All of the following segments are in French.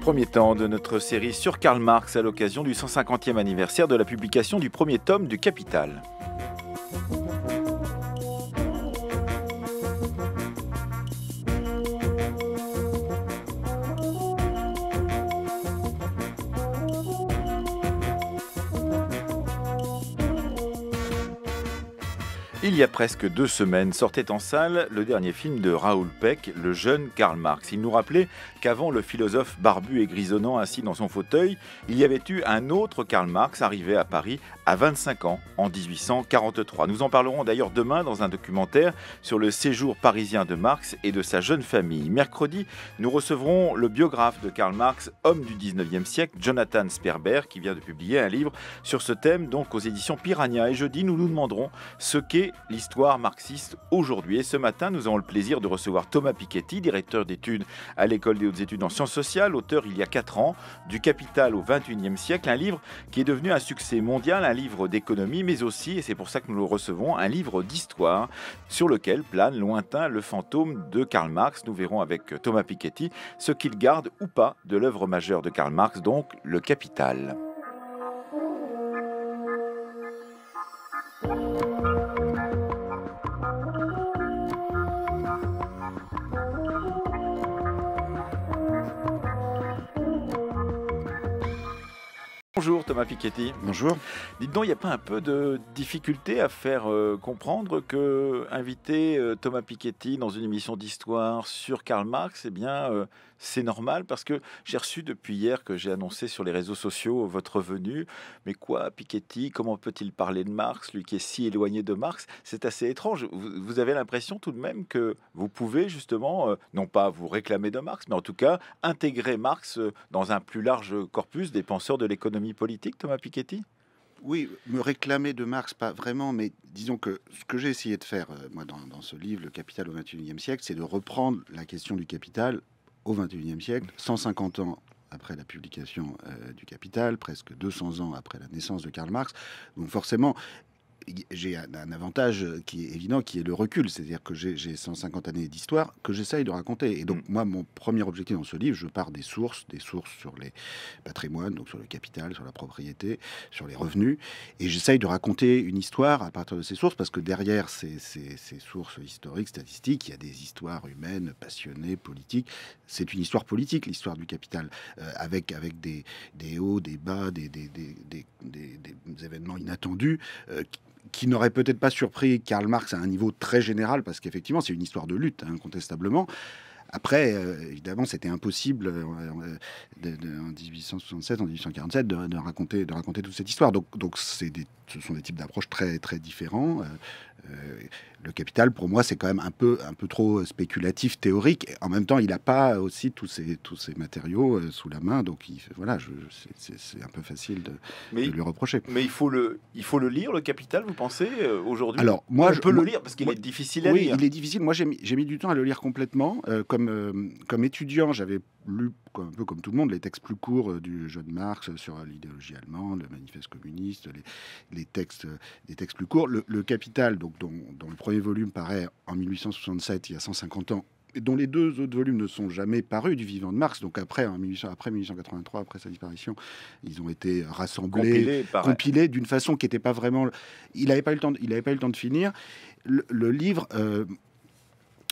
premier temps de notre série sur Karl Marx à l'occasion du 150e anniversaire de la publication du premier tome du Capital. il y a presque deux semaines sortait en salle le dernier film de Raoul Peck, Le jeune Karl Marx. Il nous rappelait qu'avant le philosophe barbu et grisonnant assis dans son fauteuil, il y avait eu un autre Karl Marx arrivé à Paris à 25 ans, en 1843. Nous en parlerons d'ailleurs demain dans un documentaire sur le séjour parisien de Marx et de sa jeune famille. Mercredi, nous recevrons le biographe de Karl Marx, homme du 19e siècle, Jonathan Sperber, qui vient de publier un livre sur ce thème, donc aux éditions Piranha. Et jeudi, nous nous demanderons ce qu'est l'histoire marxiste aujourd'hui. Et ce matin, nous avons le plaisir de recevoir Thomas Piketty, directeur d'études à l'École des hautes études en sciences sociales, auteur il y a quatre ans du Capital au XXIe siècle, un livre qui est devenu un succès mondial, un livre d'économie, mais aussi, et c'est pour ça que nous le recevons, un livre d'histoire sur lequel plane lointain le fantôme de Karl Marx. Nous verrons avec Thomas Piketty ce qu'il garde ou pas de l'œuvre majeure de Karl Marx, donc le Capital. Bonjour Thomas Piketty. Bonjour. Dites donc, il n'y a pas un peu de difficulté à faire euh, comprendre que euh, inviter euh, Thomas Piketty dans une émission d'histoire sur Karl Marx, eh bien, c'est normal parce que j'ai reçu depuis hier que j'ai annoncé sur les réseaux sociaux votre venue. Mais quoi, Piketty, comment peut-il parler de Marx, lui qui est si éloigné de Marx C'est assez étrange. vous avez l'impression tout de même que vous pouvez justement, non pas vous réclamer de Marx, mais en tout cas intégrer Marx dans un plus large corpus des penseurs de l'économie politique, Thomas Piketty oui, me réclamer de Marx, pas vraiment, mais disons que ce que j'ai essayé de faire, euh, moi, dans, ce livre, Le Capital au XXIe siècle, c'est de reprendre la question du capital au XXIe siècle, 150 ans après la publication euh, du Capital, presque 200 ans après la naissance de Karl Marx. Donc forcément, j'ai un, avantage qui est évident, qui est le recul. C'est-à-dire que j'ai 150 années d'histoire que j'essaye de raconter. Et donc, mm. moi, mon premier objectif dans ce livre, je pars des sources, des sources sur les patrimoines, donc sur le capital, sur la propriété, sur les revenus. Et j'essaye de raconter une histoire à partir de ces sources, parce que derrière ces, ces, sources historiques, statistiques, il y a des histoires humaines, passionnées, politiques. C'est une histoire politique, l'histoire du capital, euh, avec, avec des, des, hauts, des bas, des, des, des événements inattendus. Euh, qui n'aurait peut-être pas surpris Karl Marx à un niveau très général, parce qu'effectivement, c'est une histoire de lutte, incontestablement. Après, euh, évidemment, c'était impossible euh, euh, en 1867, en 1847 de, raconter, de raconter toute cette histoire. Donc, donc ce sont des types d'approches très, très différents. Euh, le capital, pour moi, c'est quand même un peu, un peu trop spéculatif, théorique. En même temps, il n'a pas aussi tous ces, tous ces matériaux euh, sous la main. Donc, voilà, c'est un peu facile de, lui reprocher. Mais il faut, le, il faut le lire, le capital, vous pensez, euh, aujourd'hui Alors, moi, On je peux le lire parce qu'il est difficile à oui, il est difficile. Moi, j'ai mis, mis, du temps à le lire complètement. comme, comme étudiant, j'avais lu, un peu comme tout le monde, les textes plus courts du jeune Marx sur l'idéologie allemande, le manifeste communiste, les, textes, les textes plus courts. Le, le capital, donc, dont, le premier volume paraît en 1867, il y a 150 ans, et dont les deux autres volumes ne sont jamais parus du vivant de Marx. Donc après, après 1883, après sa disparition, ils ont été rassemblés, compilés, d'une façon qui n'était pas vraiment. Il n'avait pas eu le temps. De, pas le temps de finir. Le, livre. Euh,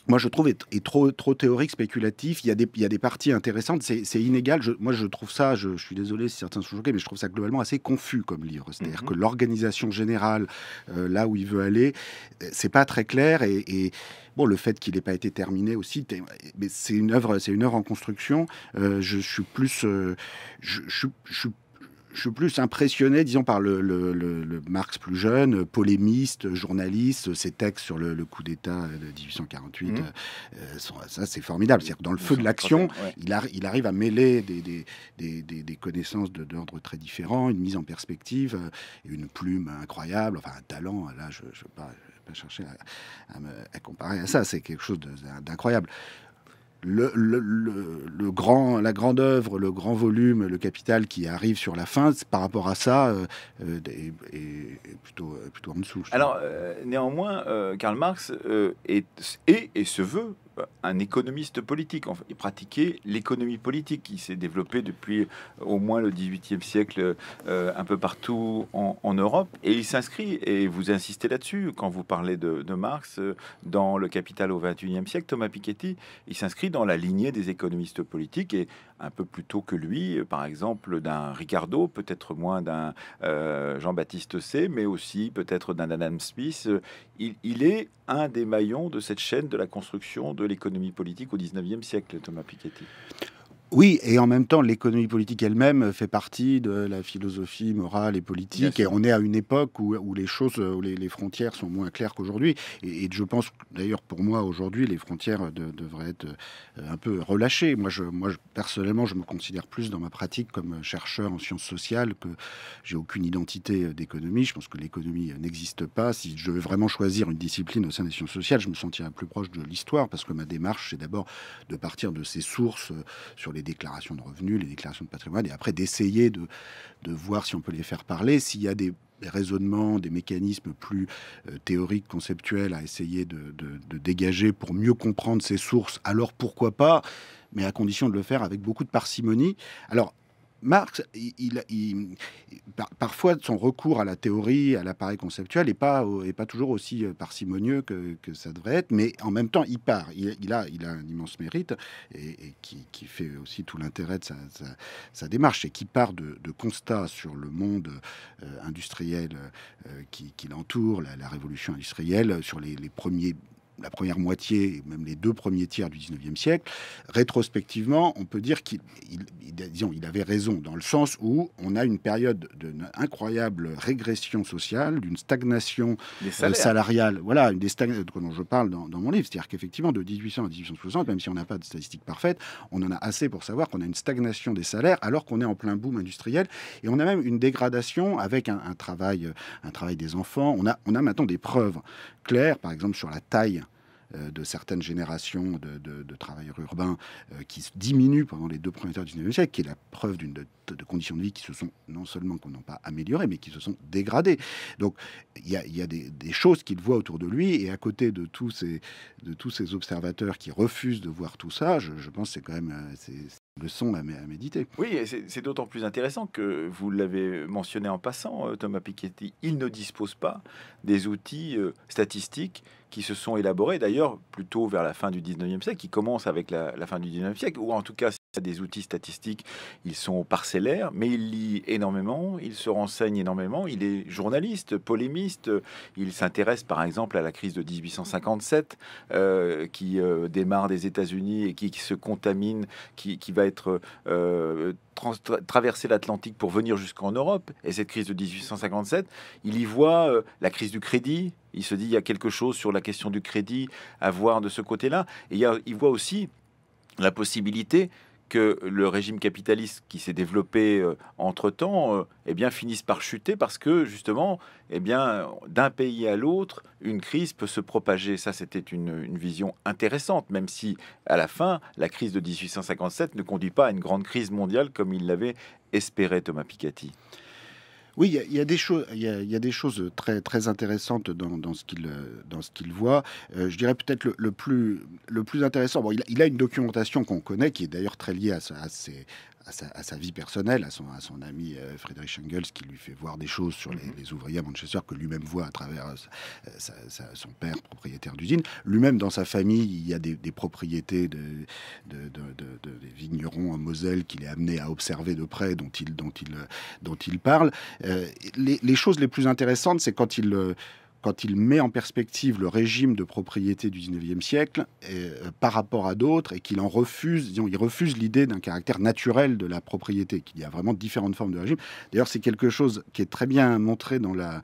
moi je trouve est, trop trop théorique, spéculatif. Il y a des il y a des parties intéressantes. C'est inégal. moi je trouve ça. Je, suis désolé si certains sont choqués, mais je trouve ça globalement assez confus comme livre. C'est-à-dire mhm. que l'organisation générale, euh, là où il veut aller, euh, c'est pas très clair. Et, bon, le fait qu'il n'ait pas été terminé aussi, mais c'est une œuvre c'est une œuvre en construction. Euh, je suis plus je, je suis je suis plus impressionné, disons, par le, Marx plus jeune, polémiste, journaliste, ses textes sur le, coup d'État de 1848. Mmh. Euh, ça, c'est formidable. cest à dans le feu de mmh. l'action, mmh. il, arrive à mêler des, connaissances d'ordre très différent, une mise en perspective, euh, une plume incroyable, enfin un talent. Là, je ne vais pas, chercher à, me, comparer à ça. C'est quelque chose d'incroyable le, le, le, grand, la grande œuvre, le grand volume, le capital qui arrive sur la fin, par rapport à ça, est, euh, euh, plutôt, euh, plutôt en dessous. Alors, néanmoins, Karl Marx est, et se veut un économiste politique. Enfin, il l'économie politique qui s'est développée depuis euh, au moins le 18e siècle euh, un peu partout en, Europe. Et il s'inscrit, et vous insistez là-dessus quand vous parlez de, Marx, euh, dans Le Capital au 21e siècle, Thomas Piketty, il s'inscrit dans la lignée des économistes politiques et un peu plus tôt que lui, par exemple d'un Ricardo, peut-être moins d'un Jean-Baptiste C, mais aussi peut-être d'un Adam Smith. Il, il est un des maillons de cette chaîne de la construction de l'économie politique au 19e siècle, Thomas Piketty oui, et en même temps, l'économie politique elle-même fait partie de la philosophie morale et politique. Et on est à une époque où, les choses, où les, frontières sont moins claires qu'aujourd'hui. Et, je pense, d'ailleurs, pour moi, aujourd'hui, les frontières devraient être euh, un peu relâchées. Moi, je, moi personnellement, je me considère plus dans ma pratique comme chercheur en sciences sociales que j'ai aucune identité euh, d'économie. Je pense que l'économie euh, n'existe pas. Si je veux vraiment choisir une discipline au sein des sciences sociales, je me sentirais plus proche de l'histoire parce que ma démarche, c'est d'abord de partir de ces sources sur les les déclarations de revenus, les déclarations de patrimoine, et après d'essayer de, voir si on peut les faire parler, s'il y a des raisonnements, des mécanismes plus euh, théoriques, conceptuels à essayer de, de, dégager pour mieux comprendre ces sources, alors pourquoi pas mais à condition de le faire avec beaucoup de parcimonie. Alors, Marx, il, parfois son recours à la théorie, à l'appareil conceptuel, n'est pas, pas toujours aussi euh, parcimonieux que, ça devrait être, mais en même temps, il part. Il, a, il a un immense mérite et, qui, fait aussi tout l'intérêt de sa, démarche, et qui part de, constats sur le monde euh, industriel euh, qui, l'entoure, la, révolution industrielle, sur les premiers la première moitié, même les deux premiers tiers du 19e siècle, rétrospectivement, on peut dire qu'il il, il, avait raison, dans le sens où on a une période d'une incroyable régression sociale, d'une stagnation euh, salariale, voilà, une des dont je parle dans, mon livre, c'est-à-dire qu'effectivement, de 1800 à 1860, même si on n'a pas de statistiques parfaites, on en a assez pour savoir qu'on a une stagnation des salaires alors qu'on est en plein boom industriel, et on a même une dégradation avec un, un travail, euh, un travail des enfants, on a, on a maintenant des preuves claires, par exemple sur la taille euh, de certaines générations de, travailleurs urbains euh, qui diminuent pendant les deux premières heures du 19e siècle, qui est la preuve d'une de, conditions de vie qui se sont non seulement qu'on n'ont pas améliorées, mais qui se sont dégradées. Donc il y a, y a, des, choses qu'il voit autour de lui, et à côté de tous ces, de tous ces observateurs qui refusent de voir tout ça, je, pense que c'est quand même euh, leçon à, méditer. Oui, c'est d'autant plus intéressant que vous l'avez mentionné en passant, Thomas Piketty, il ne dispose pas des outils statistiques qui se sont élaborés d'ailleurs plutôt vers la fin du 19e siècle, qui commencent avec la, fin du 19e siècle, ou en tout cas des outils statistiques, ils sont parcellaires, mais il lit énormément, il se renseigne énormément, il est journaliste, polémiste, il s'intéresse par exemple à la crise de 1857 euh, qui euh, démarre des États-Unis et qui, se contamine, qui, va être euh, traverser l'Atlantique pour venir jusqu'en Europe. Et cette crise de 1857, il y voit euh, la crise du crédit, il se dit il y a quelque chose sur la question du crédit à voir de ce côté-là. Et il, voit aussi la possibilité que le régime capitaliste qui s'est développé euh, entre-temps euh, eh bien, finisse par chuter parce que justement, eh bien, d'un pays à l'autre, une crise peut se propager. Ça, c'était une, une, vision intéressante, même si à la fin, la crise de 1857 ne conduit pas à une grande crise mondiale comme il l'avait espéré Thomas Piketty. Oui, il y, a des choses, très intéressantes euh, dans, ce qu'il voit. Euh, je dirais peut-être le, plus intéressant. il, a une documentation qu'on connaît, qui est d'ailleurs très liée à, à, ses, à, sa, vie personnelle, à son, à son ami euh, Friedrich Engels, qui lui fait voir des choses sur les, mhm. ouvriers à Manchester que lui-même voit à travers euh, son père, propriétaire d'usine. Lui-même, dans sa famille, il y a des, propriétés de, de, des vignerons en Moselle qu'il est amené à observer de près, dont il, dont il, dont il parle. Euh, les, les, choses les plus intéressantes, c'est quand il quand il met en perspective le régime de propriété du 19e siècle euh, par rapport à d'autres et qu'il en refuse, disons, il refuse l'idée d'un caractère naturel de la propriété, qu'il y a vraiment différentes formes de régime. D'ailleurs, c'est quelque chose qui est très bien montré dans la,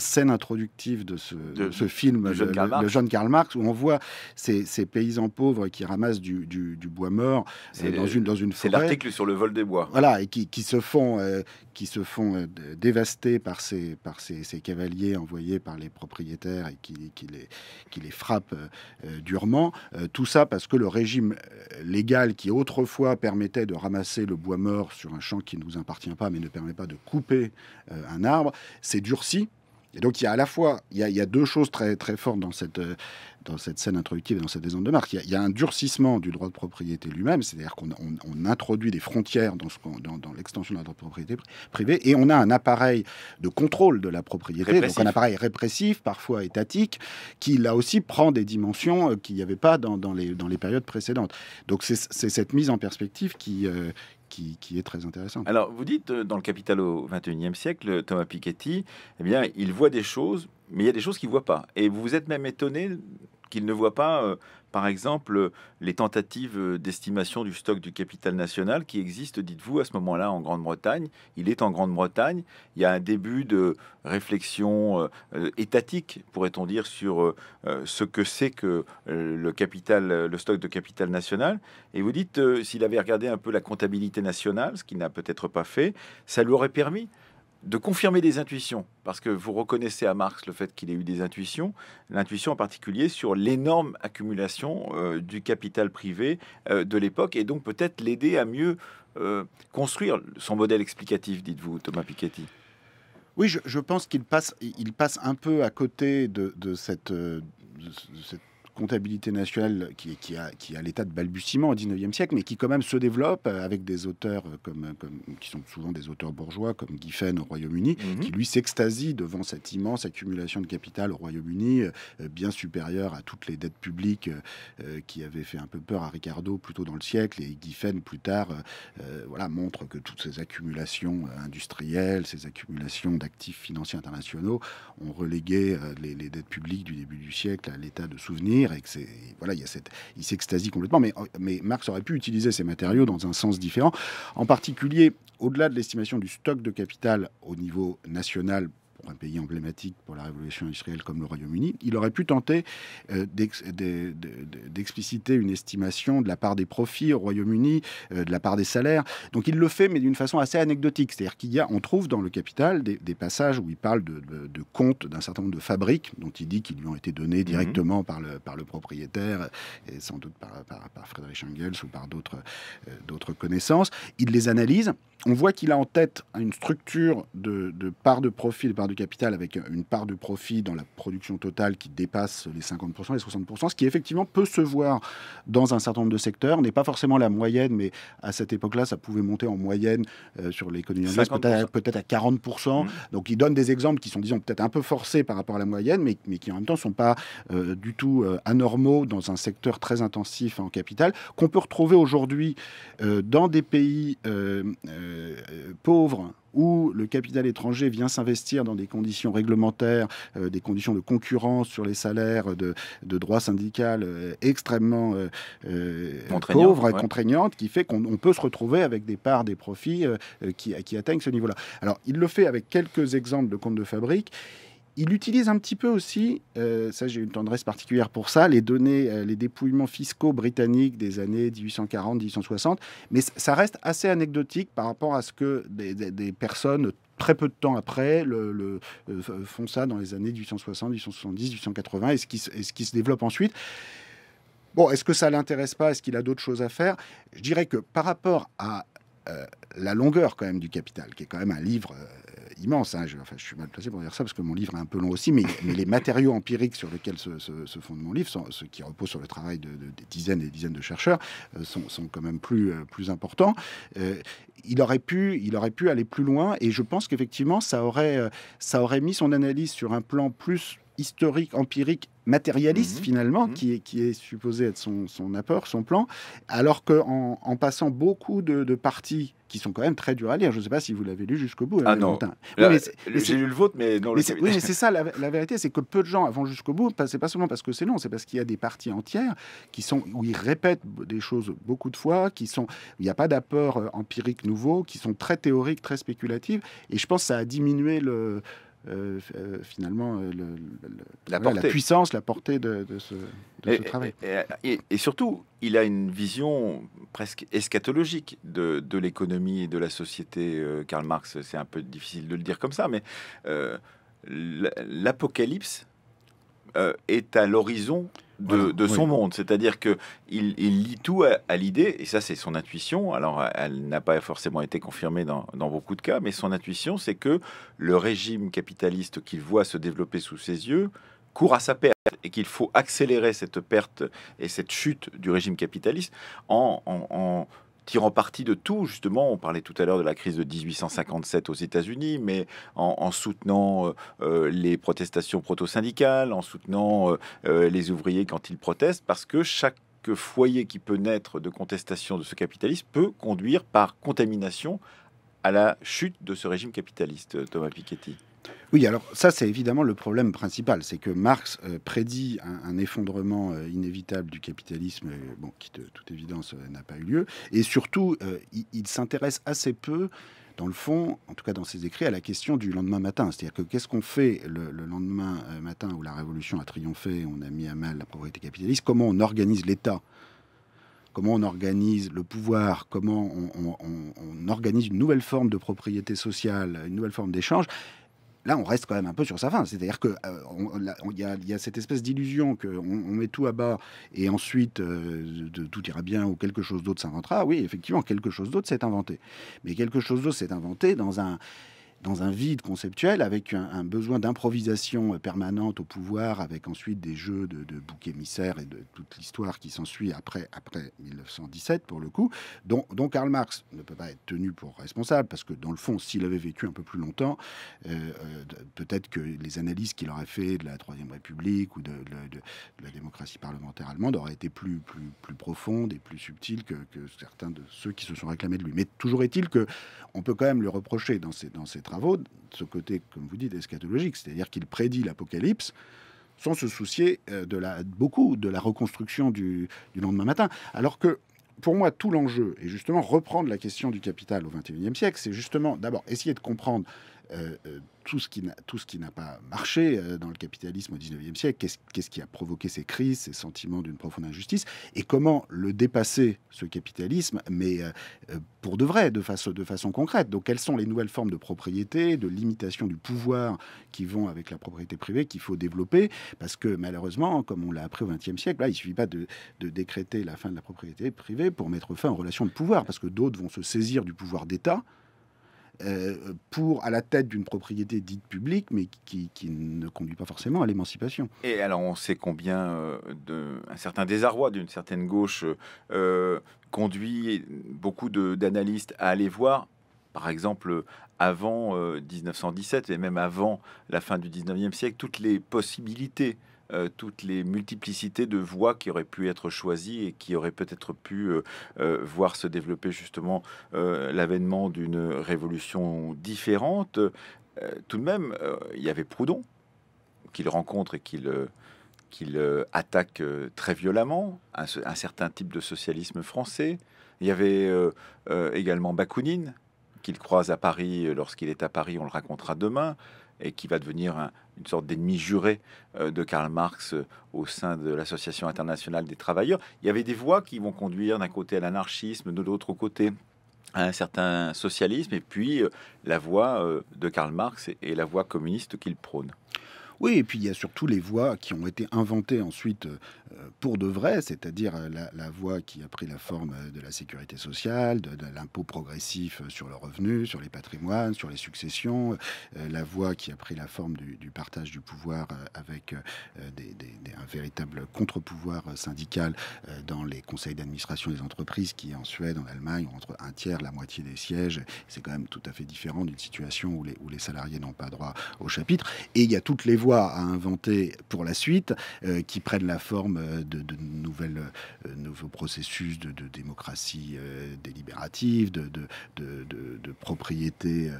scène introductive de ce, film, le, jeune Karl Marx, où on voit ces, paysans pauvres qui ramassent du, bois mort euh, dans, une, dans une forêt. C'est l'article sur le vol des bois. Voilà, et qui, qui se font, euh, qui se font dévaster par, ces, par ces cavaliers envoyés par les propriétaires et qui, les, qui les frappe euh, euh, durement. Euh, tout ça parce que le régime légal qui autrefois permettait de ramasser le bois mort sur un champ qui ne nous appartient pas mais ne permet pas de couper un arbre, s'est durci et donc, il y a à la fois, il y a, deux choses très, très fortes dans cette, euh, dans cette scène introductive et dans cette descente de marque. Il y, a, un durcissement du droit de propriété lui-même, c'est-à-dire qu'on introduit des frontières dans, dans, l'extension de la propriété privée, et on a un appareil de contrôle de la propriété, donc un appareil répressif, parfois étatique, qui là aussi prend des dimensions euh, qu'il n'y avait pas dans, les, dans les périodes précédentes. Donc, c'est cette mise en perspective qui, euh, qui, est très intéressant. Alors, vous dites, euh, dans le Capital au XXIe siècle, Thomas Piketty, eh bien, il voit des choses, mais il y a des choses qu'il ne voit pas. Et vous vous êtes même étonné qu'il ne voit pas, euh, par exemple, les tentatives d'estimation du stock du capital national qui existent, dites-vous, à ce moment-là en Grande-Bretagne. Il est en Grande-Bretagne. Il y a un début de réflexion euh, euh, étatique, pourrait-on dire, sur ce que c'est que le capital, le stock de capital national. Et vous dites, s'il avait regardé un peu la comptabilité nationale, ce qu'il n'a peut-être pas fait, ça lui aurait permis de confirmer des intuitions, parce que vous reconnaissez à Marx le fait qu'il ait eu des intuitions, l'intuition en particulier sur l'énorme accumulation euh, du capital privé euh, de l'époque, et donc peut-être l'aider à mieux euh, construire son modèle explicatif, dites-vous, Thomas Piketty. Oui, je, pense qu'il passe, il passe un peu à côté de cette comptabilité nationale qui, qui a, qui a l'état de balbutiement au 19e siècle, mais qui quand même se développe euh, avec des auteurs euh, comme, euh, comme qui sont souvent des auteurs bourgeois, comme Giffen au Royaume-Uni, mhm. qui lui s'extasie devant cette immense accumulation de capital au Royaume-Uni, bien supérieure à toutes les dettes publiques qui avaient fait un peu peur à Ricardo plus tôt dans le siècle, et Giffen plus tard voilà, montre que toutes ces accumulations industrielles, ces accumulations d'actifs financiers internationaux ont relégué les, les dettes publiques du début du siècle à l'état de souvenir et que c'est voilà, il y a cette, il s'extasie complètement. Mais, mais Marx aurait pu utiliser ces matériaux dans un sens différent, en particulier au-delà de l'estimation du stock de capital au niveau national un pays emblématique pour la révolution industrielle comme le Royaume-Uni, il aurait pu tenter euh, d'expliciter une estimation de la part des profits au Royaume-Uni, euh, de la part des salaires. Donc il le fait, mais d'une façon assez anecdotique. C'est-à-dire qu'il y a, on trouve dans le Capital des, passages où il parle de, comptes d'un certain nombre de fabriques dont il dit qu'ils lui ont été donnés mhm. directement par, le, par le propriétaire, et sans doute par, Frédéric Engels ou par euh, d'autres connaissances. Il les analyse. On voit qu'il a en tête une structure de, de part de profit, de part de capital avec une part de profit dans la production totale qui dépasse les 50%, les 60%, ce qui effectivement peut se voir dans un certain nombre de secteurs, n'est pas forcément la moyenne, mais à cette époque-là, ça pouvait monter en moyenne euh, sur l'économie anglaise peut-être à 40%. Mmh. Donc ils donne des exemples qui sont, disons, peut-être un peu forcés par rapport à la moyenne, mais, mais qui en même temps ne sont pas euh, du tout euh, anormaux dans un secteur très intensif en capital, qu'on peut retrouver aujourd'hui dans des pays pauvres où le capital étranger vient s'investir dans des conditions réglementaires, euh, des conditions de concurrence sur les salaires, de, droits droit syndical euh, extrêmement euh, pauvres et contraignantes, qui fait qu'on peut se retrouver avec des parts des profits qui, qui atteignent ce niveau-là. Alors, il le fait avec quelques exemples de comptes de fabrique il utilise un petit peu aussi, euh, ça j'ai une tendresse particulière pour ça, les données, euh, les dépouillements fiscaux britanniques des années 1840-1860, mais ça reste assez anecdotique par rapport à ce que des, personnes très peu de temps après le, euh, font ça dans les années 1860, 1870, 1880 et ce qui, se développe ensuite. Bon, est-ce que ça l'intéresse pas Est-ce qu'il a d'autres choses à faire Je dirais que par rapport à la longueur quand même du Capital, qui est quand même un livre immense. Hein, je, enfin, je suis mal placé pour dire ça parce que mon livre est un peu long aussi, mais, les matériaux empiriques sur lesquels se, se, fonde mon livre, ce ceux qui repose sur le travail de, des dizaines et des dizaines de chercheurs, euh, sont, quand même plus, euh, plus importants. Euh, il aurait pu, il aurait pu aller plus loin, et je pense qu'effectivement, ça aurait, ça aurait mis son analyse sur un plan plus historique, empirique, matérialiste mhm. finalement, mhm. Qui, est, supposé être son, apport, son plan, alors qu'en en, passant beaucoup de, parties qui sont quand même très dures à lire. Je ne sais pas si vous l'avez lu jusqu'au bout. Ah euh, non. J'ai lu le vôtre, mais non. oui, mais c'est ça la, vérité, c'est que peu de gens vont jusqu'au bout. C'est pas seulement parce que c'est long, c'est parce qu'il y a des parties entières qui sont où ils répètent des choses beaucoup de fois, qui sont il n'y a pas d'apport euh, empirique nouveau, qui sont très théoriques, très spéculatives. Et je pense que ça a diminué le euh, euh, finalement euh, la, puissance, la portée de, ce, travail. Et, surtout, il a une vision presque eschatologique de l'économie et de la société. Karl Marx, c'est un peu difficile de le dire comme ça, mais l'apocalypse euh, est à l'horizon de, son monde. C'est-à-dire que il, lit tout à, l'idée, et ça c'est son intuition. Alors elle n'a pas forcément été confirmée dans, beaucoup de cas, mais son intuition c'est que le régime capitaliste qu'il voit se développer sous ses yeux court à sa perte et qu'il faut accélérer cette perte et cette chute du régime capitaliste en tirant parti de tout, justement, on parlait tout à l'heure de la crise de 1857 aux États-Unis, mais en, soutenant euh, euh, les protestations proto-syndicales, en soutenant euh, les ouvriers quand ils protestent, parce que chaque foyer qui peut naître de contestation de ce capitalisme peut conduire par contamination à la chute de ce régime capitaliste, Thomas Piketty. Oui, alors ça, c'est évidemment le problème principal. C'est que Marx euh, prédit un, effondrement euh, inévitable du capitalisme, euh, bon, qui de toute évidence n'a pas eu lieu. Et surtout, il, s'intéresse assez peu, dans le fond, en tout cas dans ses écrits, à la question du lendemain matin. C'est-à-dire que qu'est-ce qu'on fait le, lendemain matin où la révolution a triomphé, on a mis à mal la propriété capitaliste Comment on organise l'État comment on organise le pouvoir, comment on, organise une nouvelle forme de propriété sociale, une nouvelle forme d'échange là, on reste quand même un peu sur sa fin. C'est-à-dire qu'il euh, y, a cette espèce d'illusion qu'on met tout à bas et ensuite euh, de, tout ira bien ou quelque chose d'autre s'inventera. Oui, effectivement, quelque chose d'autre s'est inventé. Mais quelque chose d'autre s'est inventé dans un dans un vide conceptuel, avec un, besoin d'improvisation euh, permanente au pouvoir, avec ensuite des jeux de, bouc émissaire et de toute l'histoire qui s'ensuit après, après 1917, pour le coup, dont, dont, Karl Marx ne peut pas être tenu pour responsable, parce que dans le fond, s'il avait vécu un peu plus longtemps, euh, euh, peut-être que les analyses qu'il aurait fait de la Troisième République ou de, la démocratie parlementaire allemande auraient été plus, plus, plus profondes et plus subtiles que, que certains de ceux qui se sont réclamés de lui. Mais toujours est-il que on peut quand même le reprocher dans ces dans ses de ce côté, comme vous dites, eschatologique, c'est-à-dire qu'il prédit l'Apocalypse sans se soucier euh, de la, beaucoup de la reconstruction du, du lendemain matin. Alors que pour moi, tout l'enjeu est justement reprendre la question du capital au XXIe siècle, c'est justement d'abord essayer de comprendre euh, euh, tout ce qui n'a pas marché euh, dans le capitalisme au 19e siècle, qu'est-ce qui a provoqué ces crises, ces sentiments d'une profonde injustice, et comment le dépasser, ce capitalisme, mais euh, euh, pour de vrai, de façon, de façon concrète. Donc quelles sont les nouvelles formes de propriété, de limitation du pouvoir qui vont avec la propriété privée qu'il faut développer, parce que malheureusement, comme on l'a appris au 20e siècle, il ne suffit pas de, de décréter la fin de la propriété privée pour mettre fin aux relations de pouvoir, parce que d'autres vont se saisir du pouvoir d'État euh, pour à la tête d'une propriété dite publique, mais qui, ne conduit pas forcément à l'émancipation. Et alors, on sait combien euh, de, un certain désarroi d'une certaine gauche euh, conduit beaucoup d'analystes à aller voir, par exemple, avant 1917 et même avant la fin du 19e siècle, toutes les possibilités euh, toutes les multiplicités de voies qui auraient pu être choisies et qui auraient peut-être pu euh, euh, voir se développer justement l'avènement d'une révolution différente. tout de même, il y avait Proudhon qu'il rencontre et qu'il attaque très violemment un, certain type de socialisme français. Il y avait également Bakounine, qu'il croise à Paris lorsqu'il est à Paris, on le racontera demain et qui va devenir une sorte d'ennemi juré euh, de Karl Marx euh, au sein de l'Association internationale des travailleurs. Il y avait des voix qui vont conduire d'un côté à l'anarchisme, de l'autre côté à un certain socialisme, et puis euh, la voix de Karl Marx et la voix communiste qu'il prône. Oui, et puis il y a surtout les voix qui ont été inventées ensuite euh, pour de vrai, c'est-à-dire euh, la, la, voix qui a pris la forme euh, de la sécurité sociale, de, l'impôt progressif sur le revenu, sur les patrimoines, sur les successions, la voix qui a pris la forme du, partage du pouvoir avec un véritable contre-pouvoir syndical dans les conseils d'administration des entreprises qui en Suède, en Allemagne, ont entre un tiers, la moitié des sièges. C'est quand même tout à fait différent d'une situation où les, où les salariés n'ont pas droit au chapitre. Et il y a toutes les voix à inventer pour la suite, euh, qui prennent la forme euh, de, nouvelles, euh, nouveaux processus de, démocratie délibérative, de, de, propriété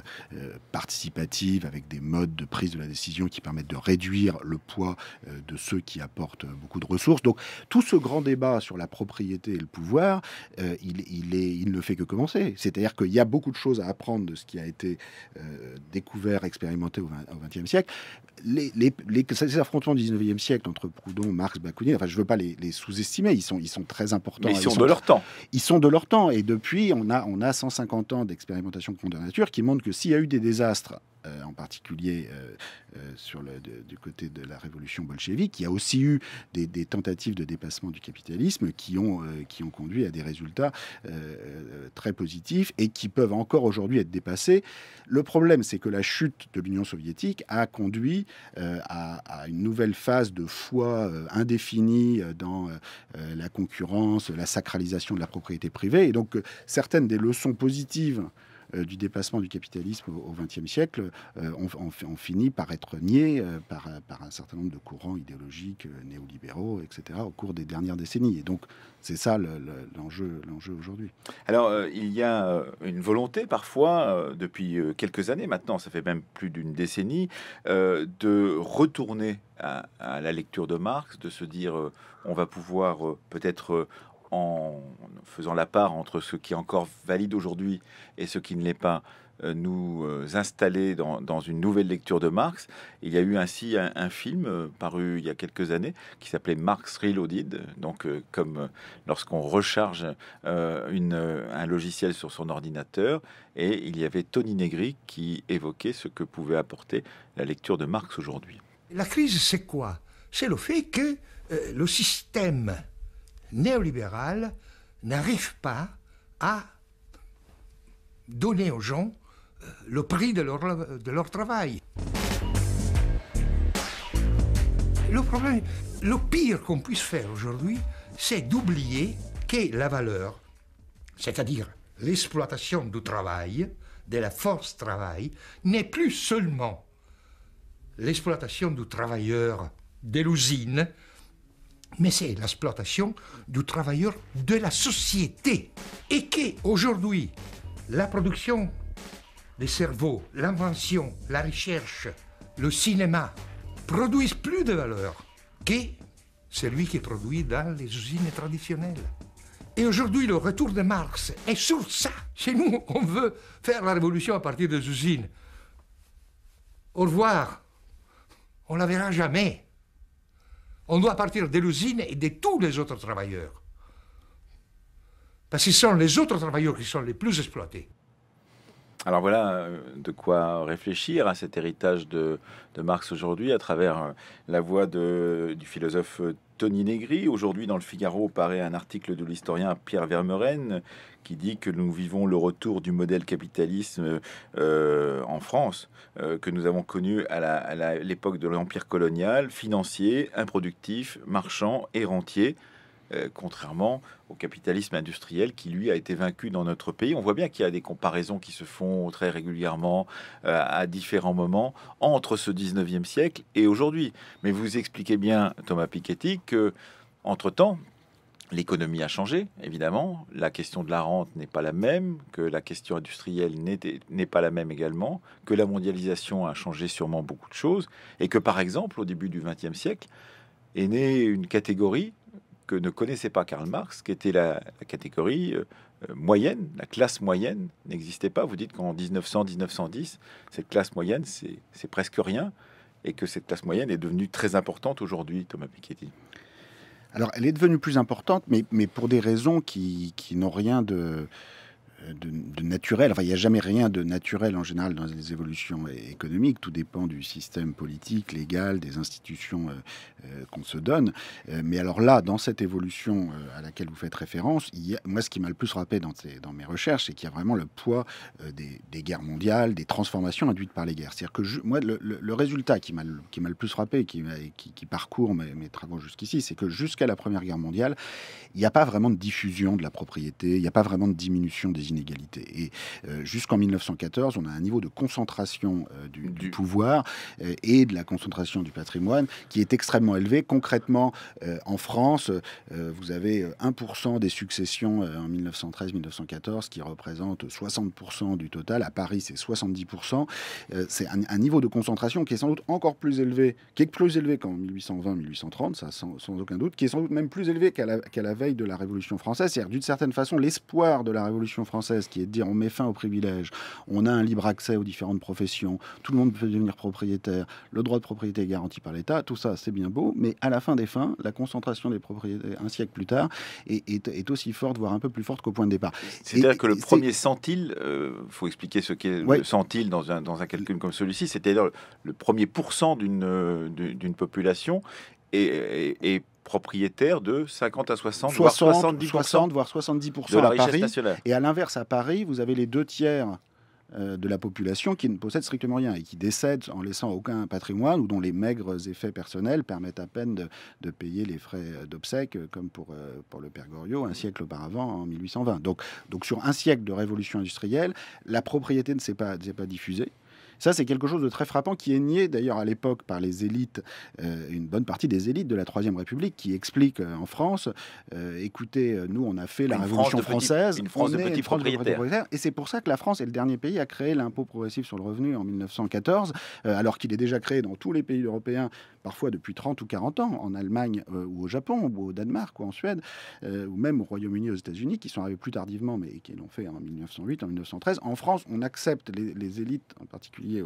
participative, avec des modes de prise de la décision qui permettent de réduire le poids de ceux qui apportent beaucoup de ressources. Donc tout ce grand débat sur la propriété et le pouvoir, il, est, il ne fait que commencer. C'est-à-dire qu'il y a beaucoup de choses à apprendre de ce qui a été découvert, expérimenté au XXe siècle. Les, les, affrontements du 19e siècle entre Proudhon, Marx, Bakounine, enfin, je ne veux pas les, sous-estimer, ils sont, ils sont très importants. ils, sont de leur temps. Ils sont de leur temps. Et depuis, on a, on a 150 ans d'expérimentation contre la nature qui montre que s'il y a eu des désastres euh, en particulier euh, euh, sur le, du côté de la révolution bolchevique. Il y a aussi eu des, tentatives de dépassement du capitalisme qui ont, qui ont conduit à des résultats très positifs et qui peuvent encore aujourd'hui être dépassés. Le problème, c'est que la chute de l'Union soviétique a conduit à, une nouvelle phase de foi indéfinie dans la concurrence, la sacralisation de la propriété privée. Et donc, certaines des leçons positives euh, du dépassement du capitalisme au XXe siècle, euh, on, on, finit par être nié euh, par, un certain nombre de courants idéologiques néolibéraux, etc., au cours des dernières décennies. Et donc, c'est ça l'enjeu aujourd'hui. Alors, il y a une volonté parfois, depuis quelques années maintenant, ça fait même plus d'une décennie, de retourner à, à, la lecture de Marx, de se dire on va pouvoir peut-être en faisant la part entre ce qui est encore valide aujourd'hui et ce qui ne l'est pas, euh, nous euh, installer dans, une nouvelle lecture de Marx. Il y a eu ainsi un, film euh, paru il y a quelques années qui s'appelait Marx Reloaded. Donc, comme lorsqu'on recharge un logiciel sur son ordinateur, et il y avait Tony Negri qui évoquait ce que pouvait apporter la lecture de Marx aujourd'hui. La crise, c'est quoi C'est le fait que le système néolibéral n'arrive pas à donner aux gens euh, le prix de leur, de leur travail. Le pire qu'on puisse faire aujourd'hui, c'est d'oublier que la valeur, c'est-à-dire l'exploitation du travail, de la force travail, n'est plus seulement l'exploitation du travailleur de l'usine, mais c'est l'exploitation du travailleur de la société. Et qu'aujourd'hui, la production des cerveaux, l'invention, la recherche, le cinéma produisent plus de valeur que celui qui est produit dans les usines traditionnelles. Et aujourd'hui, le retour de Marx est sur ça. Chez nous, on veut faire la révolution à partir des usines. Au revoir. On la verra jamais. On doit partir de l'usine et de tous les autres travailleurs. Parce que ce sont les autres travailleurs qui sont les plus exploités. Alors voilà euh, de quoi réfléchir à cet héritage de, Marx aujourd'hui à travers euh, la voix du philosophe Tony Negri. Aujourd'hui, dans le Figaro, paraît un article de l'historien Pierre Vermeren qui dit que nous vivons le retour du modèle capitalisme euh, en France, euh, que nous avons connu à l'époque de l'empire colonial, financier, improductif, marchand et rentier. Euh, contrairement au capitalisme industriel qui, lui, a été vaincu dans notre pays. On voit bien qu'il y a des comparaisons qui se font très régulièrement euh, à différents moments entre ce 19e siècle et aujourd'hui. Mais vous expliquez bien, Thomas Piketty, que, entre-temps, L'économie a changé, évidemment. La question de la rente n'est pas la même, que la question industrielle n'est pas la même également, que la mondialisation a changé sûrement beaucoup de choses, et que par exemple, au début du 20 20e siècle, est née une catégorie que ne connaissait pas Karl Marx, qui était la, catégorie euh, euh, moyenne, la classe moyenne n'existait pas. Vous dites qu'en 1900-1910, cette classe moyenne, c'est presque rien, et que cette classe moyenne est devenue très importante aujourd'hui, Thomas Piketty. Alors, elle est devenue plus importante, mais, mais pour des raisons qui, qui n'ont rien de, de, naturel. Enfin, il n'y a jamais rien de naturel en général dans les évolutions économiques. Tout dépend du système politique, légal, des institutions euh, euh, qu'on se donne. Euh, mais alors là, dans cette évolution à laquelle vous faites référence, il moi, ce qui m'a le plus frappé dans, dans mes recherches, c'est qu'il y a vraiment le poids des, guerres mondiales, des transformations induites par les guerres. C'est-à-dire que moi, le, résultat qui m'a le, plus frappé, qui, qui, parcourt mes, mes travaux jusqu'ici, c'est que jusqu'à la Première Guerre mondiale, il n'y a pas vraiment de diffusion de la propriété, il n'y a pas vraiment de diminution des inégalités et euh, jusqu'en 1914, on a un niveau de concentration euh, du, pouvoir euh, et de la concentration du patrimoine qui est extrêmement élevé. Concrètement, en France, vous avez 1% des successions en 1913-1914 qui représentent 60% du total. À Paris, c'est 70%. c'est un, niveau de concentration qui est sans doute encore plus élevé, qui est plus élevé qu'en 1820-1830, sans, aucun doute, qui est sans doute même plus élevé qu'à la, la veille de la Révolution française. C'est-à-dire, d'une certaine façon, l'espoir de la Révolution française qui est de dire on met fin aux privilèges, on a un libre accès aux différentes professions, tout le monde peut devenir propriétaire, le droit de propriété est garanti par l'État, tout ça c'est bien beau, mais à la fin des fins, la concentration des propriétés un siècle plus tard est, est, aussi forte, voire un peu plus forte qu'au point de départ. C'est-à-dire que le premier centile, il euh, faut expliquer ce qu'est le centile dans un, calcul comme celui-ci, c'est-à-dire le premier pourcent euh, d'une population et, et, propriétaire de 50 à 60, voire 70%, de la à Paris. Et à l'inverse, à Paris, vous avez les deux tiers euh, de la population qui ne possède strictement rien et qui décède en laissant aucun patrimoine ou dont les maigres effets personnels permettent à peine de, payer les frais euh, d'obsèques, euh, comme pour, pour le père Goriot un siècle auparavant, en 1820. Donc, donc sur un siècle de révolution industrielle, la propriété ne s'est pas diffusée. Ça, c'est quelque chose de très frappant qui est nié d'ailleurs à l'époque par les élites, euh, une bonne partie des élites de la Troisième République qui expliquent euh, en France euh, écoutez, nous, on a fait la Révolution française, propriétaires. Et c'est pour ça que la France est le dernier pays à créer l'impôt progressif sur le revenu en 1914, alors qu'il est déjà créé dans tous les pays européens parfois depuis 30 ou 40 ans, en Allemagne euh, ou au Japon, ou au Danemark, ou en Suède, euh, ou même au Royaume-Uni, aux États-Unis, qui sont arrivés plus tardivement, mais qui l'ont fait en 1908, en 1913. En France, on accepte, les, élites, en particulier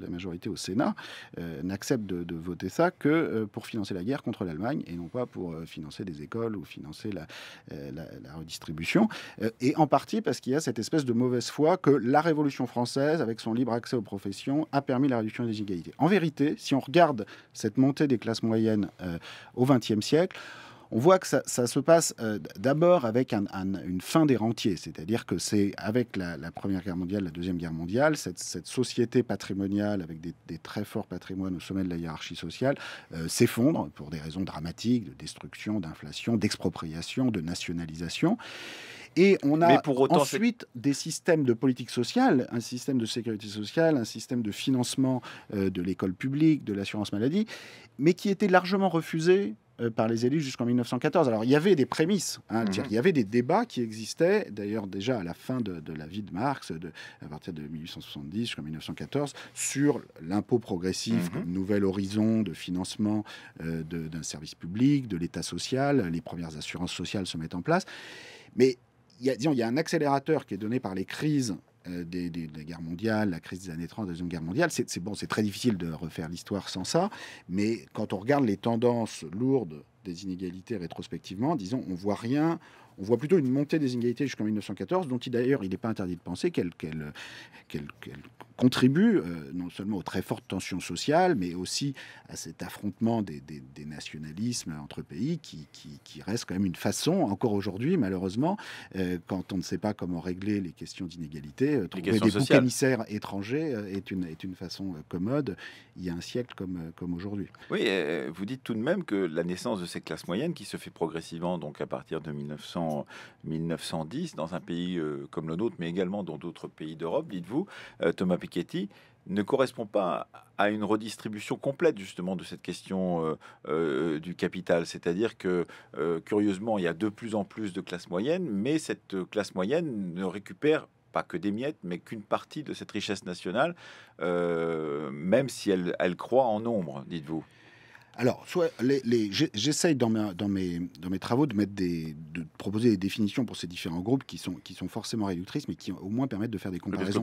la majorité au Sénat, euh, n'acceptent de, voter ça que pour financer la guerre contre l'Allemagne, et non pas pour financer des écoles ou financer la, la redistribution. et en partie parce qu'il y a cette espèce de mauvaise foi que la Révolution française, avec son libre accès aux professions, a permis la réduction des inégalités. En vérité, si on regarde cette montée des classes moyennes euh, au XXe siècle, on voit que ça, se passe euh, d'abord avec une fin des rentiers, c'est-à-dire que c'est avec la, Première Guerre mondiale, la Deuxième Guerre mondiale, cette, société patrimoniale avec des, très forts patrimoines au sommet de la hiérarchie sociale euh, s'effondre pour des raisons dramatiques de destruction, d'inflation, d'expropriation, de nationalisation. Et on a ensuite des systèmes de politique sociale, un système de sécurité sociale, un système de financement euh, de l'école publique, de l'assurance maladie, mais qui était largement refusé euh, par les élus jusqu'en 1914. Alors il y avait des prémices, hein, mhm. il y avait des débats qui existaient, d'ailleurs déjà à la fin de, la vie de Marx, à partir de 1870 jusqu'en 1914, sur l'impôt progressif mmh. nouvel horizon de financement euh, d'un service public, de l'État social, les premières assurances sociales se mettent en place. Mais y, a, disons, y a un accélérateur qui est donné par les crises euh, des, guerres mondiales, la crise des années 30, la Deuxième Guerre mondiale. C'est bon, c'est très difficile de refaire l'histoire sans ça, mais quand on regarde les tendances lourdes des inégalités rétrospectivement, disons, on voit rien, on voit plutôt une montée des inégalités jusqu'en 1914, dont d'ailleurs il n'est pas interdit de penser qu'elle quelle contribue euh, non seulement aux très fortes tensions sociales, mais aussi à cet affrontement des, nationalismes entre pays qui, reste quand même une façon, encore aujourd'hui malheureusement, euh, quand on ne sait pas comment régler les questions d'inégalité, euh, trouver des boucs étrangers est, une, est une façon commode il y a un siècle comme, comme aujourd'hui. Oui, vous dites tout de même que la naissance de ces classes moyennes qui se fait progressivement donc à partir de 1900, 1910 dans un pays comme le nôtre, mais également dans d'autres pays d'Europe, dites-vous, Thomas ne correspond pas à une redistribution complète justement de cette question euh, euh, du capital. C'est-à-dire que, euh, curieusement, il y a de plus en plus de classes moyennes, mais cette classe moyenne ne récupère pas que des miettes, mais qu'une partie de cette richesse nationale, même si elle, elle croît en nombre, dites-vous. Alors, soit j'essaye dans, mes, travaux de, proposer des définitions pour ces différents groupes qui sont, forcément réductrices, mais qui au moins permettent de faire des comparaisons,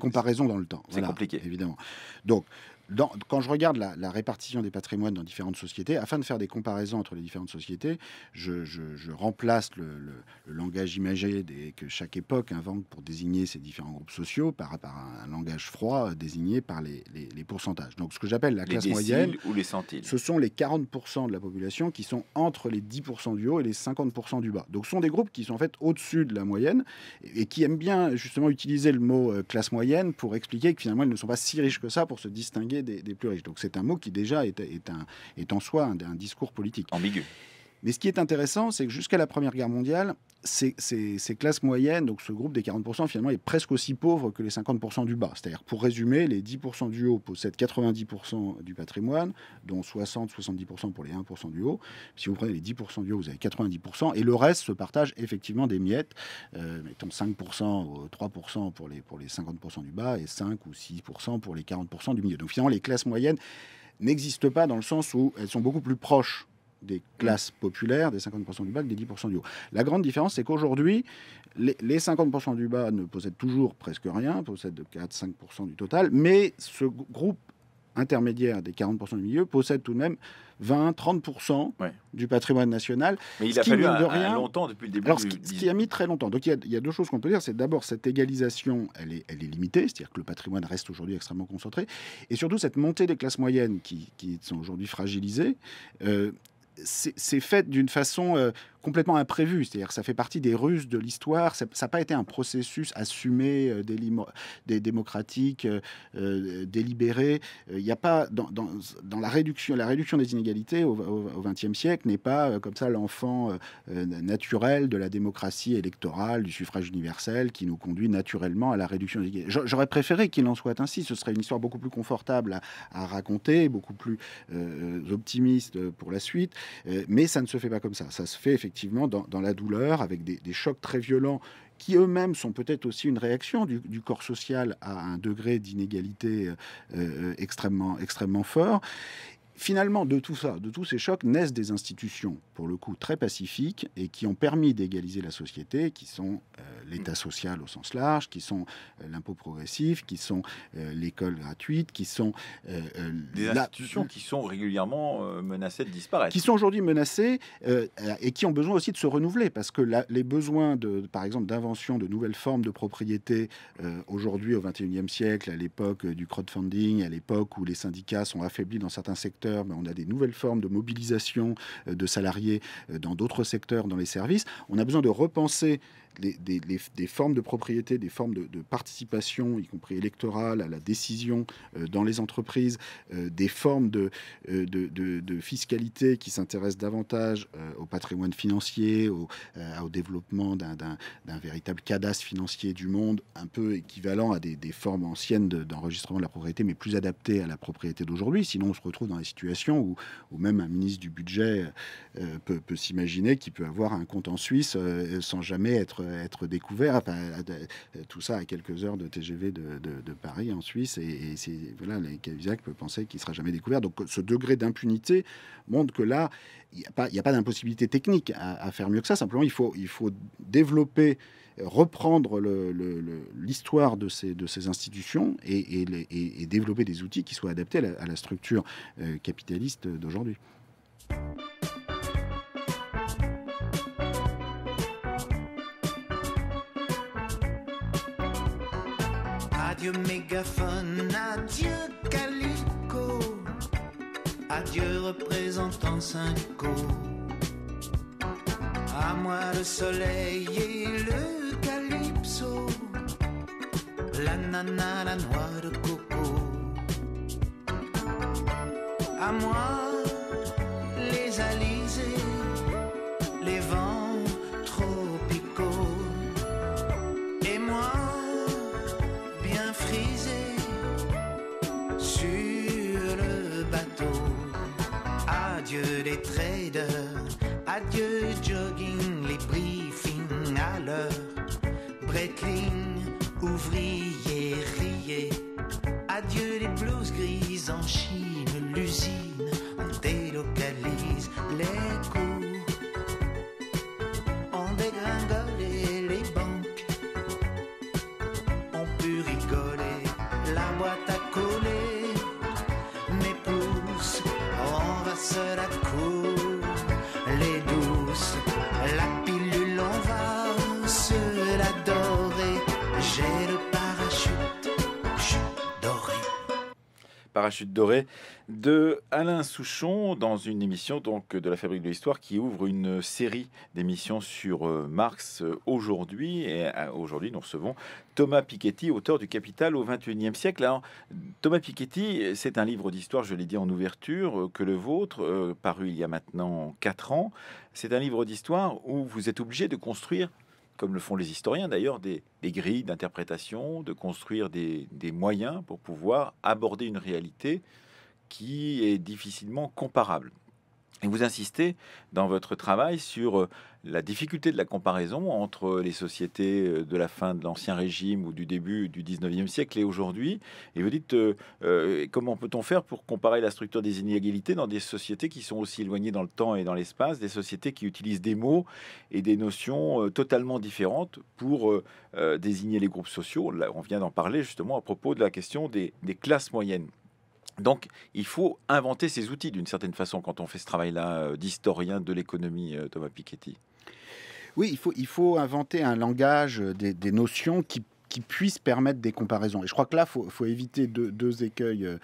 comparaisons dans le temps. C'est compliqué. Évidemment. Donc, quand je regarde la, répartition des patrimoines dans différentes sociétés, afin de faire des comparaisons entre les différentes sociétés, je, remplace le, langage imagé que chaque époque invente pour désigner ces différents groupes sociaux par, par un, langage froid euh, désigné par les, pourcentages. Donc ce que j'appelle la classe moyenne, ou les ce sont les 40% de la population qui sont entre les 10% du haut et les 50% du bas. Donc ce sont des groupes qui sont en fait au-dessus de la moyenne et, qui aiment bien justement utiliser le mot euh, classe moyenne pour expliquer que finalement ils ne sont pas si riches que ça pour se distinguer des, plus riches. Donc c'est un mot qui déjà est, en soi un, un discours politique. Ambigu. Mais ce qui est intéressant, c'est que jusqu'à la Première Guerre mondiale, ces, classes moyennes, donc ce groupe des 40%, finalement, est presque aussi pauvre que les 50% du bas. C'est-à-dire, pour résumer, les 10% du haut possèdent 90% du patrimoine, dont 60-70% pour les 1% du haut. Si vous prenez les 10% du haut, vous avez 90%, et le reste se partage effectivement des miettes, mettons 5% ou 3% pour les, pour les 50% du bas, et 5 ou 6% pour les 40% du milieu. Donc finalement, les classes moyennes n'existent pas dans le sens où elles sont beaucoup plus proches des classes populaires, des 50% du bas, des 10% du haut. La grande différence, c'est qu'aujourd'hui, les, 50% du bas ne possèdent toujours presque rien, possèdent 4-5% du total, mais ce groupe intermédiaire des 40% du milieu possède tout de même 20-30% du patrimoine national. Mais il a fallu de rien... longtemps depuis le début. Alors, ce qui, ce qui, a mis très longtemps. Donc, il y a, deux choses qu'on peut dire. C'est d'abord cette égalisation, elle est, elle est limitée, c'est-à-dire que le patrimoine reste aujourd'hui extrêmement concentré. Et surtout, cette montée des classes moyennes qui, sont aujourd'hui fragilisées, euh, c'est fait d'une façon euh, complètement imprévu. C'est-à-dire que ça fait partie des ruses de l'histoire. Ça n'a pas été un processus assumé, euh, des, des démocratiques euh, euh, délibérés délibéré. Il n'y a pas, dans, la, réduction, la réduction des inégalités au XXe siècle, n'est pas comme ça l'enfant naturel de la démocratie électorale, du suffrage universel, qui nous conduit naturellement à la réduction des inégalités. J'aurais préféré qu'il en soit ainsi. Ce serait une histoire beaucoup plus confortable à, à raconter, beaucoup plus optimiste pour la suite. mais ça ne se fait pas comme ça. Ça se fait effectivement dans, la douleur, avec des, chocs très violents qui eux-mêmes sont peut-être aussi une réaction du, corps social à un degré d'inégalité euh, euh, extrêmement, extrêmement fort finalement, de tout ça, de tous ces chocs, naissent des institutions, pour le coup, très pacifiques et qui ont permis d'égaliser la société, qui sont euh, l'État social au sens large, qui sont euh, l'impôt progressif, qui sont euh, l'école gratuite, qui sont... des institutions qui sont régulièrement menacées de disparaître. Qui sont aujourd'hui menacées et qui ont besoin aussi de se renouveler, parce que les besoins, de, par exemple, d'invention de nouvelles formes de propriété, aujourd'hui, au XXIe siècle, à l'époque du crowdfunding, à l'époque où les syndicats sont affaiblis dans certains secteurs, on a des nouvelles formes de mobilisation euh, de salariés euh, dans d'autres secteurs, dans les services. On a besoin de repenser des, formes de propriété, des formes de, participation, y compris électorale, à la décision euh, dans les entreprises, euh, des formes euh, de, fiscalité qui s'intéressent davantage au patrimoine financier, au, au développement d'un véritable cadastre financier du monde, un peu équivalent à des, formes anciennes d'enregistrement de la propriété, mais plus adaptées à la propriété d'aujourd'hui. Sinon, on se retrouve dans des situations où, même un ministre du budget peut s'imaginer qu'il peut avoir un compte en Suisse sans jamais être être découvert. Enfin, euh, tout ça à quelques heures de TGV de, Paris en Suisse. Et, c'est, voilà, les Cahuzac peuvent penser qu'il sera jamais découvert. Donc ce degré d'impunité montre que là, il n'y a pas, pas d'impossibilité technique à, faire mieux que ça. Simplement, il faut, il faut développer reprendre l'histoire le, de, ces, de ces institutions et, développer des outils qui soient adaptés à la, structure euh, capitaliste d'aujourd'hui. Adieu mégaphone, adieu calico, adieu représentant synco. À moi le soleil et le calypso, la nana, la noix de coco. À moi Adieu les traders, adieu jogging, les briefings à l'heure. breaking ouvrier, rier, Adieu les blouses grises en Chine, l'usine. Parachute doré de Alain Souchon dans une émission donc de la Fabrique de l'Histoire qui ouvre une série d'émissions sur euh, Marx euh, aujourd'hui. Et euh, aujourd'hui, nous recevons Thomas Piketty, auteur du Capital au XXIe siècle. Alors, Thomas Piketty, c'est un livre d'histoire, je l'ai dit en ouverture, que le vôtre, paru il y a maintenant quatre ans. C'est un livre d'histoire où vous êtes obligé de construire comme le font les historiens d'ailleurs, des, grilles d'interprétation, de construire des, moyens pour pouvoir aborder une réalité qui est difficilement comparable. Et vous insistez dans votre travail sur euh, la difficulté de la comparaison entre les sociétés euh, de la fin de l'Ancien Régime ou du début du 19e siècle et aujourd'hui. Et vous dites, euh, comment peut-on faire pour comparer la structure des inégalités dans des sociétés qui sont aussi éloignées dans le temps et dans l'espace, des sociétés qui utilisent des mots et des notions totalement différentes pour désigner les groupes sociaux Là, on vient d'en parler justement à propos de la question des classes moyennes. Donc, il faut inventer ces outils d'une certaine façon quand on fait ce travail-là euh, d'historien de l'économie, euh, Thomas Piketty. Oui, il faut, il faut inventer un langage euh, des, notions qui, puissent permettre des comparaisons. Et je crois que là, il faut, éviter deux écueils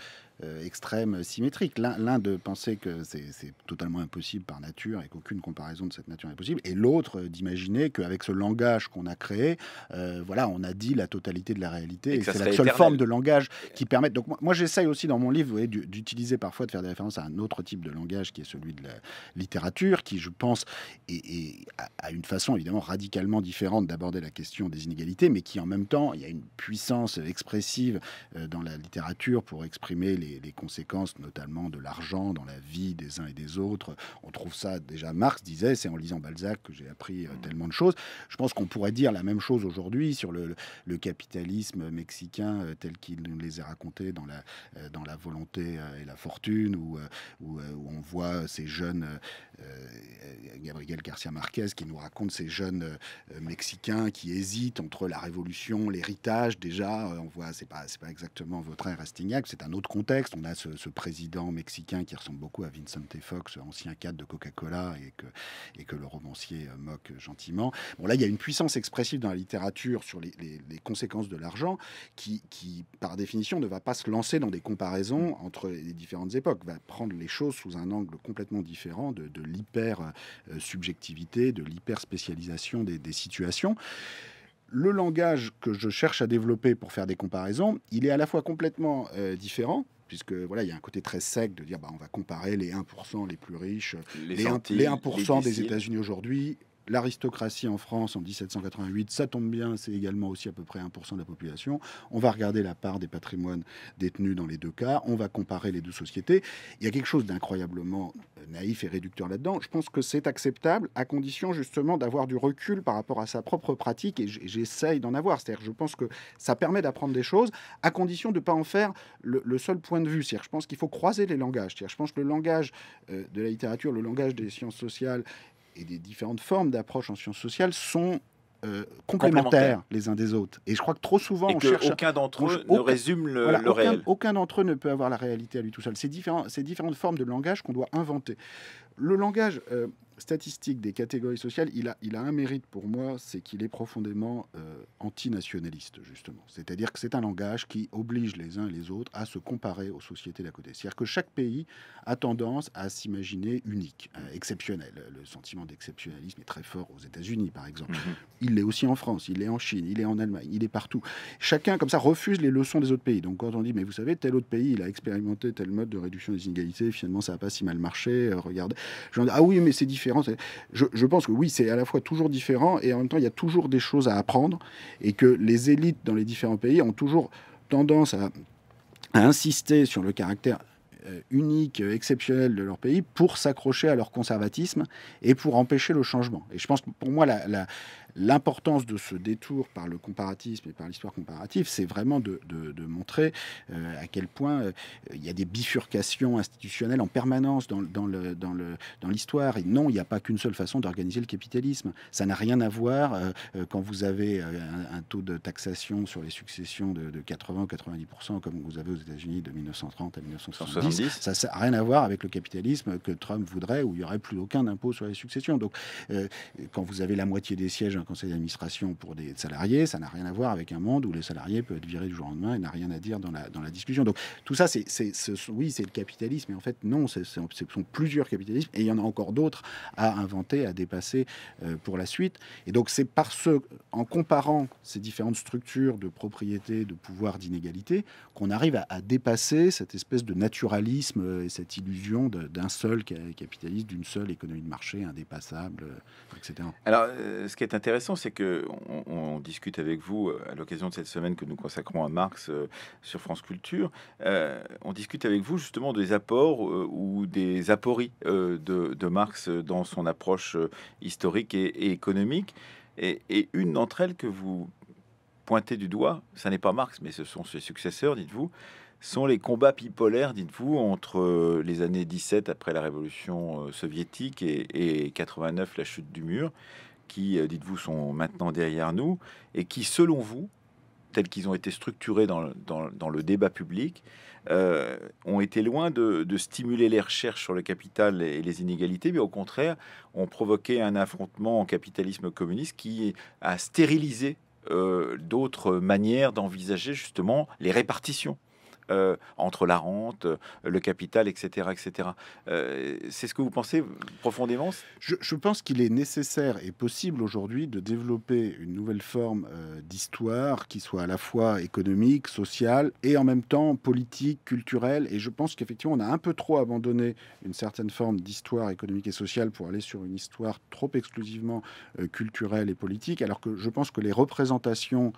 euh, extrême symétrique. L'un de penser que c'est totalement impossible par nature et qu'aucune comparaison de cette nature est possible, et l'autre d'imaginer qu'avec ce langage qu'on a créé, euh, voilà, on a dit la totalité de la réalité et, c'est la seule forme de langage qui permet. Donc moi, j'essaye aussi dans mon livre d'utiliser parfois de faire des références à un autre type de langage qui est celui de la littérature, qui je pense est, est à une façon évidemment radicalement différente d'aborder la question des inégalités, mais qui en même temps, il y a une puissance expressive euh, dans la littérature pour exprimer les les, conséquences notamment de l'argent dans la vie des uns et des autres. On trouve ça déjà, Marx disait, c'est en lisant Balzac que j'ai appris euh, mm. tellement de choses. Je pense qu'on pourrait dire la même chose aujourd'hui sur le, capitalisme mexicain euh, tel qu'il nous les a racontés dans la, euh, dans la volonté et la fortune, où, où, on voit ces jeunes, Gabriel Garcia Marquez qui nous raconte ces jeunes mexicains qui hésitent entre la révolution, l'héritage déjà, on voit, c'est pas, pas exactement votre Rastignac, c'est un autre contexte on a ce, président mexicain qui ressemble beaucoup à Vincent T. Fox, ancien cadre de Coca-Cola et que, le romancier euh, moque gentiment. Bon, là, il y a une puissance expressive dans la littérature sur les, conséquences de l'argent qui, par définition, ne va pas se lancer dans des comparaisons entre les différentes époques, va prendre les choses sous un angle complètement différent de, l'hyper-subjectivité, de l'hyper-spécialisation euh, des, situations le langage que je cherche à développer pour faire des comparaisons, il est à la fois complètement euh, différent, puisque voilà, il y a un côté très sec de dire bah, on va comparer les 1% les plus riches, les, 1%, des États-Unis aujourd'hui l'aristocratie en France en 1788, ça tombe bien, c'est également aussi à peu près 1% de la population. On va regarder la part des patrimoines détenus dans les deux cas, on va comparer les deux sociétés. Il y a quelque chose d'incroyablement euh, naïf et réducteur là-dedans. Je pense que c'est acceptable à condition justement d'avoir du recul par rapport à sa propre pratique et j'essaye d'en avoir. C'est-à-dire, je pense que ça permet d'apprendre des choses à condition de ne pas en faire le, seul point de vue. C'est-à-dire, je pense qu'il faut croiser les langages. C'est-à-dire, je pense que le langage euh, de la littérature, le langage des sciences sociales et des différentes formes d'approche en sciences sociales sont euh, complémentaires, les uns des autres. Et je crois que trop souvent, on cherche. Aucun d'entre eux ne résume le, réel. Aucun d'entre eux ne peut avoir la réalité à lui tout seul. C'est différentes formes de langage qu'on doit inventer. Le langage euh, statistique des catégories sociales, il a, il a un mérite pour moi, c'est qu'il est profondément euh, antinationaliste, justement. C'est-à-dire que c'est un langage qui oblige les uns et les autres à se comparer aux sociétés d'à côté. C'est-à-dire que chaque pays a tendance à s'imaginer unique, euh, exceptionnel. Le sentiment d'exceptionnalisme est très fort aux États-Unis, par exemple. Mhm. Il l'est aussi en France, il l'est en Chine, il est en Allemagne, il est partout. Chacun, comme ça, refuse les leçons des autres pays. Donc quand on dit, mais vous savez, tel autre pays, il a expérimenté tel mode de réduction des inégalités, finalement, ça n'a pas si mal marché, regardez. Ah oui, mais c'est différent. Je, pense que oui, c'est à la fois toujours différent et en même temps, il y a toujours des choses à apprendre et que les élites dans les différents pays ont toujours tendance à, insister sur le caractère euh, unique, euh, exceptionnel de leur pays pour s'accrocher à leur conservatisme et pour empêcher le changement. Et je pense que pour moi, la, L'importance de ce détour par le comparatisme et par l'histoire comparative, c'est vraiment de, montrer euh, à quel point euh, il y a des bifurcations institutionnelles en permanence dans, le, dans, le, dans l'histoire. Et non, il n'y a pas qu'une seule façon d'organiser le capitalisme. Ça n'a rien à voir euh, quand vous avez un, taux de taxation sur les successions de, de 80-90%, comme vous avez aux États-Unis de 1930 à 1970. Ça n'a rien à voir avec le capitalisme que Trump voudrait, où il n'y aurait plus aucun impôt sur les successions. Donc, quand vous avez la moitié des sièges conseil d'administration pour des salariés, ça n'a rien à voir avec un monde où les salariés peuvent être virés du jour au lendemain et n'a rien à dire dans la, dans la discussion. Donc tout ça, c'est, oui, c'est le capitalisme, mais en fait, non, ce sont plusieurs capitalismes, et il y en a encore d'autres à inventer, à dépasser euh, pour la suite. Et donc c'est par ce, en comparant ces différentes structures de propriété, de pouvoir, d'inégalité, qu'on arrive à, dépasser cette espèce de naturalisme et cette illusion d'un seul capitaliste, d'une seule économie de marché indépassable, euh, etc. Alors, euh, ce qui est intéressant, intéressant, c'est que on, discute avec vous euh, à l'occasion de cette semaine que nous consacrons à Marx euh, sur France Culture. Euh, on discute avec vous justement des apports ou des apories de, Marx dans son approche historique et, économique. Et, une d'entre elles que vous pointez du doigt, ça n'est pas Marx, mais ce sont ses successeurs, dites-vous, sont les combats bipolaires, dites-vous, entre les années 17 après la révolution soviétique et, et 89, la chute du mur qui, euh, dites-vous, sont maintenant derrière nous et qui, selon vous, tels qu'ils ont été structurés dans, le débat public, euh, ont été loin de, stimuler les recherches sur le capital et les inégalités, mais au contraire, ont provoqué un affrontement en capitalisme communiste qui a stérilisé euh, d'autres manières d'envisager justement les répartitions. Euh, entre la rente, euh, le capital, etc. etc. Euh, c'est ce que vous pensez profondément je, pense qu'il est nécessaire et possible aujourd'hui de développer une nouvelle forme d'histoire qui soit à la fois économique, sociale et en même temps politique, culturelle. Et je pense qu'effectivement, on a un peu trop abandonné une certaine forme d'histoire économique et sociale pour aller sur une histoire trop exclusivement culturelle et politique, alors que je pense que les représentations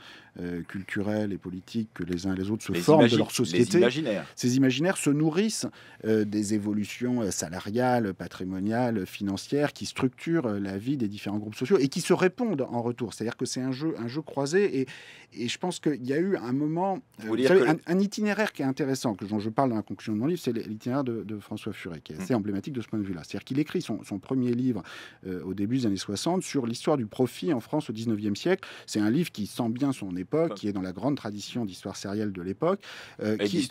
culturelles et politiques que les uns et les autres se forment de leur société Imaginaires. Ces imaginaires se nourrissent euh, des évolutions euh, salariales, patrimoniales, financières qui structurent euh, la vie des différents groupes sociaux et qui se répondent en retour. C'est-à-dire que c'est un jeu, un jeu croisé et, je pense qu'il y a eu un moment, vous un, itinéraire qui est intéressant, que dont je parle dans la conclusion de mon livre, c'est l'itinéraire de, François Furet, qui est assez mmh. emblématique de ce point de vue-là. C'est-à-dire qu'il écrit son, premier livre au début des années 60 sur l'histoire du profit en France au 19e siècle. C'est un livre qui sent bien son époque, qui est dans la grande tradition d'histoire sérielle de l'époque. Et qui,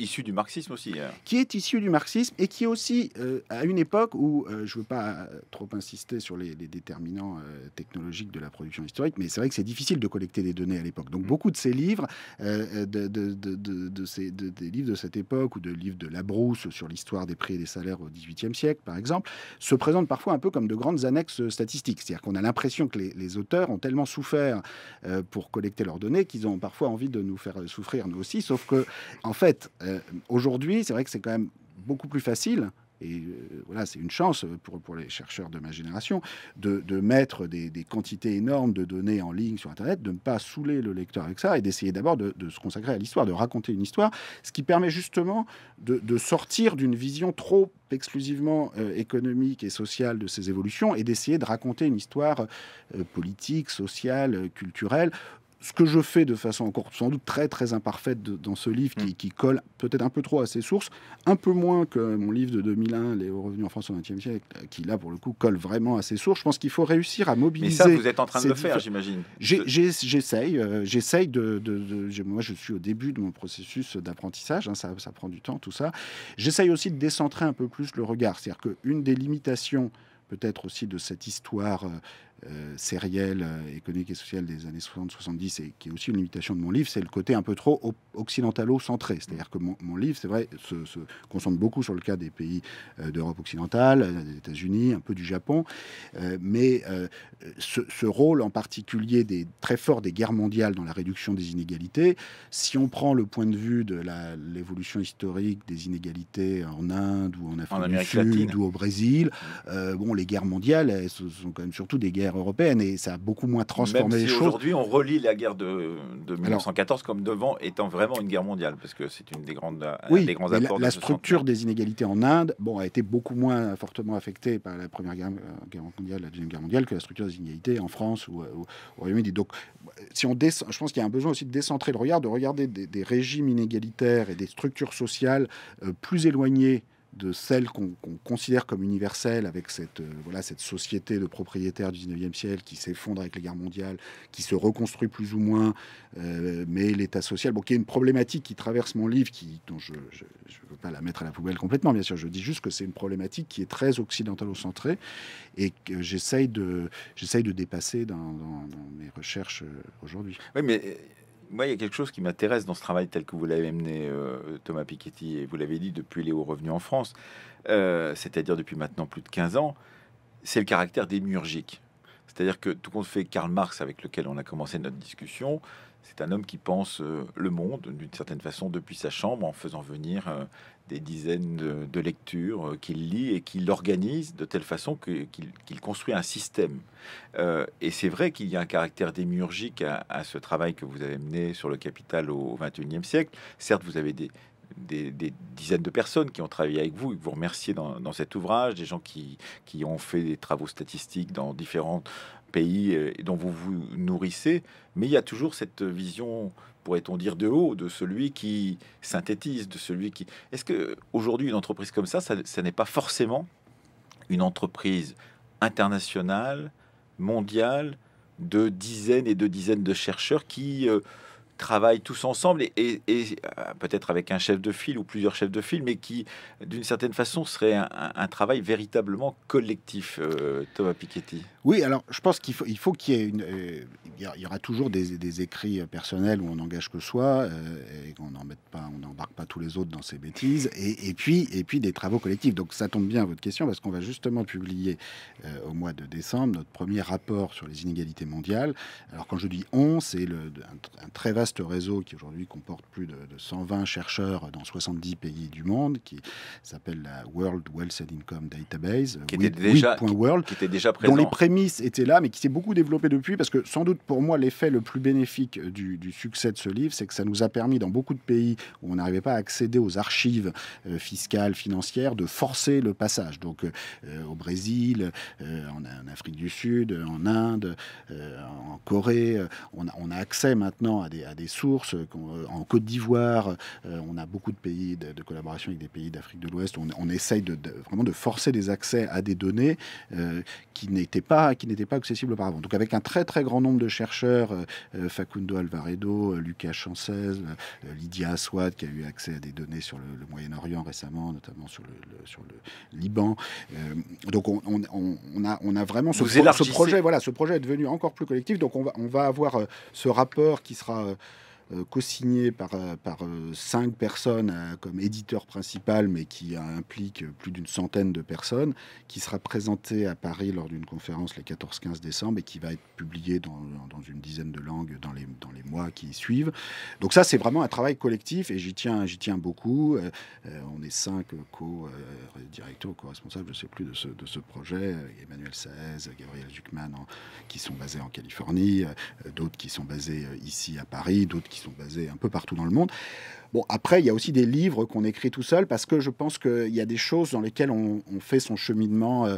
issue du marxisme aussi. Hein. Qui est issue du marxisme et qui est aussi euh, à une époque où, euh, je ne veux pas euh, trop insister sur les, déterminants technologiques de la production historique, mais c'est vrai que c'est difficile de collecter des données à l'époque. Donc mm. beaucoup de ces livres, de, ces, des livres de cette époque ou de livres de la brousse sur l'histoire des prix et des salaires au XVIIIe siècle, par exemple, se présentent parfois un peu comme de grandes annexes statistiques. C'est-à-dire qu'on a l'impression que les, auteurs ont tellement souffert pour collecter leurs données qu'ils ont parfois envie de nous faire souffrir nous aussi, sauf que en fait, euh, aujourd'hui, c'est vrai que c'est quand même beaucoup plus facile et euh, voilà, c'est une chance pour, les chercheurs de ma génération de, mettre des, quantités énormes de données en ligne sur Internet, de ne pas saouler le lecteur avec ça et d'essayer d'abord de, se consacrer à l'histoire, de raconter une histoire, ce qui permet justement de, sortir d'une vision trop exclusivement euh, économique et sociale de ces évolutions et d'essayer de raconter une histoire politique, sociale, culturelle, ce que je fais de façon encore sans doute très très imparfaite dans ce livre mm. qui, colle peut-être un peu trop à ses sources, un peu moins que mon livre de 2001, Les revenus en France au XXe siècle, euh, qui là pour le coup colle vraiment à ses sources. Je pense qu'il faut réussir à mobiliser. Mais ça, vous êtes en train de le faire, j'imagine. j'essaye, euh, j'essaye de, Moi, je suis au début de mon processus d'apprentissage, hein, ça, ça prend du temps, tout ça. J'essaye aussi de décentrer un peu plus le regard. C'est-à-dire qu'une des limitations peut-être aussi de cette histoire euh, euh, sérielle, euh, économique et sociale des années 60-70, et qui est aussi une limitation de mon livre, c'est le côté un peu trop occidentalo-centré. C'est-à-dire que mon, livre, c'est vrai, se, concentre beaucoup sur le cas des pays euh, d'Europe occidentale, euh, des États-Unis, un peu du Japon, mais ce, rôle en particulier des, très fort des guerres mondiales dans la réduction des inégalités, si on prend le point de vue de l'évolution historique des inégalités en Inde ou en Afrique du Sud ou au Brésil, bon, les guerres mondiales, ce sont quand même surtout des guerres européenne et ça a beaucoup moins transformé les choses. Aujourd'hui, on relie la guerre de, 1914 comme devant étant vraiment une guerre mondiale parce que c'est une des grandes oui, des grands apports. La, la structure des inégalités en Inde, bon, a été beaucoup moins fortement affectée par la première guerre, euh, mondiale, la deuxième guerre mondiale que la structure des inégalités en France ou, euh, au Royaume-Uni. Donc, si on descend, je pense qu'il y a un besoin aussi de décentrer le regard, de regarder des, régimes inégalitaires et des structures sociales euh, plus éloignées de celle qu'on considère comme universelle, avec cette, euh, voilà, cette société de propriétaires du 19e siècle qui s'effondre avec les guerres mondiales, qui se reconstruit plus ou moins, euh, mais l'État social, bon, qui est une problématique qui traverse mon livre, qui, dont je ne veux pas la mettre à la poubelle complètement, bien sûr, je dis juste que c'est une problématique qui est très au centrée et que j'essaye de, de dépasser dans, dans mes recherches euh, aujourd'hui. Oui, mais moi, il y a quelque chose qui m'intéresse dans ce travail tel que vous l'avez mené, euh, Thomas Piketty, et vous l'avez dit depuis les hauts revenus en France, euh, c'est-à-dire depuis maintenant plus de 15 ans, c'est le caractère démiurgique. C'est-à-dire que tout compte fait, Karl Marx, avec lequel on a commencé notre discussion, c'est un homme qui pense euh, le monde d'une certaine façon depuis sa chambre en faisant venir des dizaines de, lectures euh, qu'il lit et qu'il organise de telle façon qu'il construit un système. Euh, et c'est vrai qu'il y a un caractère démiurgique à, ce travail que vous avez mené sur le capital au XXIe siècle. Certes, vous avez des, des, dizaines de personnes qui ont travaillé avec vous et que vous remerciez dans, cet ouvrage, des gens qui, qui, ont fait des travaux statistiques dans différentes pays euh, dont vous vous nourrissez, mais il y a toujours cette vision, pourrait-on dire, de haut, de celui qui synthétise, de celui qui... Est-ce que aujourd'hui une entreprise comme ça, ça, n'est pas forcément une entreprise internationale, mondiale, de dizaines et de dizaines de chercheurs qui euh, travaillent tous ensemble et, euh, peut-être avec un chef de file ou plusieurs chefs de file, mais qui, d'une certaine façon, serait un, travail véritablement collectif, Thomas Piketty oui, alors je pense qu'il faut qu'il faut y ait une. Euh, il y aura toujours des, écrits euh, personnels où on engage que soi euh, et qu'on pas, on n'embarque pas tous les autres dans ces bêtises. Et, puis et puis des travaux collectifs. Donc ça tombe bien votre question parce qu'on va justement publier au mois de décembre notre premier rapport sur les inégalités mondiales. Alors quand je dis on, c'est un, très vaste réseau qui aujourd'hui comporte plus de, 120 chercheurs dans 70 pays du monde, qui s'appelle la World Wealth and Income Database, qui était déjà, qui, était déjà présent. les était là, mais qui s'est beaucoup développé depuis, parce que sans doute pour moi l'effet le plus bénéfique du, succès de ce livre, c'est que ça nous a permis dans beaucoup de pays où on n'arrivait pas à accéder aux archives euh, fiscales, financières, de forcer le passage. Donc euh, au Brésil, euh, en, Afrique du Sud, en Inde, en Corée, on a, accès maintenant à des, à des sources. En Côte d'Ivoire, on a beaucoup de pays de, collaboration avec des pays d'Afrique de l'Ouest. On, essaye de, vraiment de forcer des accès à des données qui n'étaient pas qui n'était pas accessible auparavant. Donc avec un très très grand nombre de chercheurs, euh, euh, Facundo Alvaredo, euh, Lucas Chancez, Lydia Aswad qui a eu accès à des données sur le, Moyen-Orient récemment, notamment sur le, sur le Liban. donc on, a, on a vraiment ce, ce, projet, voilà, ce projet est devenu encore plus collectif. Donc on va, on va avoir ce rapport qui sera euh, co-signé par, euh, par euh, cinq personnes comme éditeur principal, mais qui implique plus d'une centaine de personnes, qui sera présenté à Paris lors d'une conférence le 14-15 décembre et qui va être publié dans, dans, une dizaine de langues dans les, dans les mois qui suivent. Donc ça, c'est vraiment un travail collectif et j'y tiens, tiens beaucoup. on est cinq co-directeurs, co-responsables, je ne sais plus, de ce, de ce projet. Emmanuel Saez, Gabriel Duckman qui sont basés en Californie, d'autres qui sont basés ici à Paris, d'autres qui qui sont basés un peu partout dans le monde. Bon, après, il y a aussi des livres qu'on écrit tout seul parce que je pense qu'il y a des choses dans lesquelles on, fait son cheminement euh,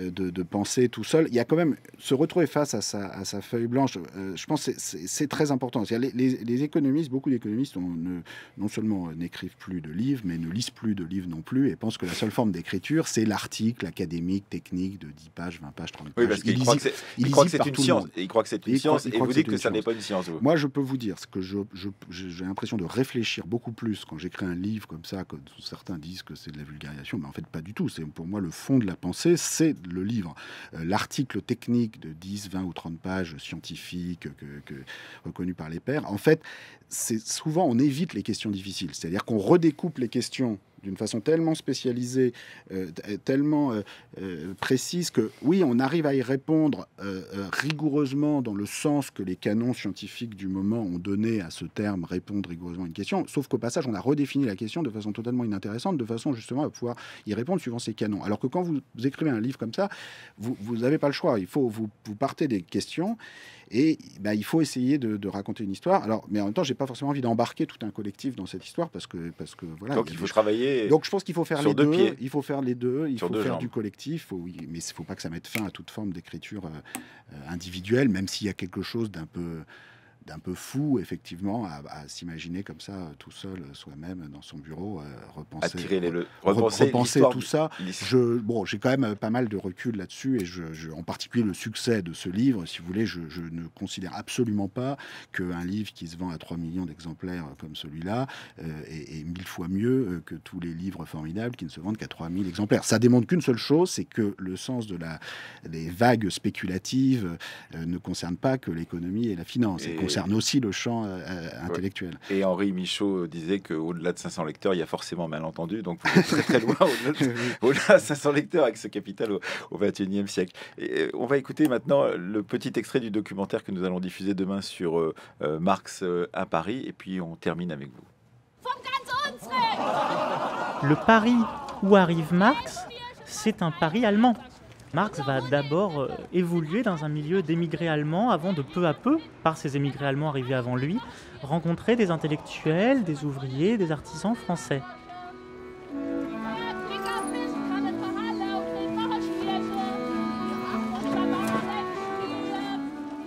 euh, de, de, pensée tout seul. Il y a quand même se retrouver face à sa, feuille blanche. Euh, je pense que c'est très important. Les, économistes, beaucoup d'économistes, non seulement n'écrivent plus de livres, mais ne lisent plus de livres non plus et pensent que la seule forme d'écriture, c'est l'article académique, technique de 10 pages, 20 pages, 30 pages. Oui, parce qu'ils que c'est une science. Ils croient que c'est une science et vous dites que ça n'est pas une science. Moi, je peux vous dire ce que j'ai l'impression de réfléchir beaucoup plus quand j'écris un livre comme ça, que certains disent que c'est de la vulgarisation, mais en fait pas du tout. C'est pour moi le fond de la pensée, c'est le livre. Euh, l'article technique de 10, 20 ou 30 pages scientifiques que, que, reconnu par les pairs, en fait, c'est souvent on évite les questions difficiles. C'est-à-dire qu'on redécoupe les questions d'une façon tellement spécialisée, euh, euh, tellement euh, précise que oui, on arrive à y répondre rigoureusement dans le sens que les canons scientifiques du moment ont donné à ce terme répondre rigoureusement à une question. Sauf qu'au passage, on a redéfini la question de façon totalement inintéressante, de façon justement à pouvoir y répondre suivant ces canons. Alors que quand vous écrivez un livre comme ça, vous n'avez pas le choix. Il faut vous, vous partez des questions et bah, il faut essayer de, raconter une histoire. Alors, mais en même temps, j'ai pas forcément envie d'embarquer tout un collectif dans cette histoire parce que, parce que voilà. Donc il, faut travailler. Donc je pense qu'il faut faire les deux. Il faut faire les deux. Il faut faire du collectif. oui, mais il faut pas que ça mette fin à toute forme d'écriture euh, euh, individuelle, même s'il y a quelque chose d'un peu d'un peu fou, effectivement, à, s'imaginer comme ça, euh, tout seul, euh, soi-même, euh, dans son bureau, repenser, tout ça. Je, bon, j'ai quand même pas mal de recul là-dessus, et je, en particulier le succès de ce livre, si vous voulez, je, ne considère absolument pas qu'un livre qui se vend à 3 millions d'exemplaires comme celui-là est, mille fois mieux que tous les livres formidables qui ne se vendent qu'à 3000 exemplaires. Ça démontre qu'une seule chose, c'est que le sens de la, des vagues spéculatives ne concerne pas que l'économie et la finance. Et concerne aussi le champ euh, euh, intellectuel. Et Henri Michaud euh, disait qu'au-delà de 500 lecteurs, il y a forcément malentendu. Donc vous très très loin au-delà de, 500 lecteurs avec ce capital au, 21e siècle. Et on va écouter maintenant le petit extrait du documentaire que nous allons diffuser demain sur Marx à Paris. Et puis on termine avec vous. Le Paris où arrive Marx, c'est un Paris allemand. Marx va d'abord euh, évoluer dans un milieu d'émigrés allemands avant de peu à peu, par ces émigrés allemands arrivés avant lui, rencontrer des intellectuels, des ouvriers, des artisans français.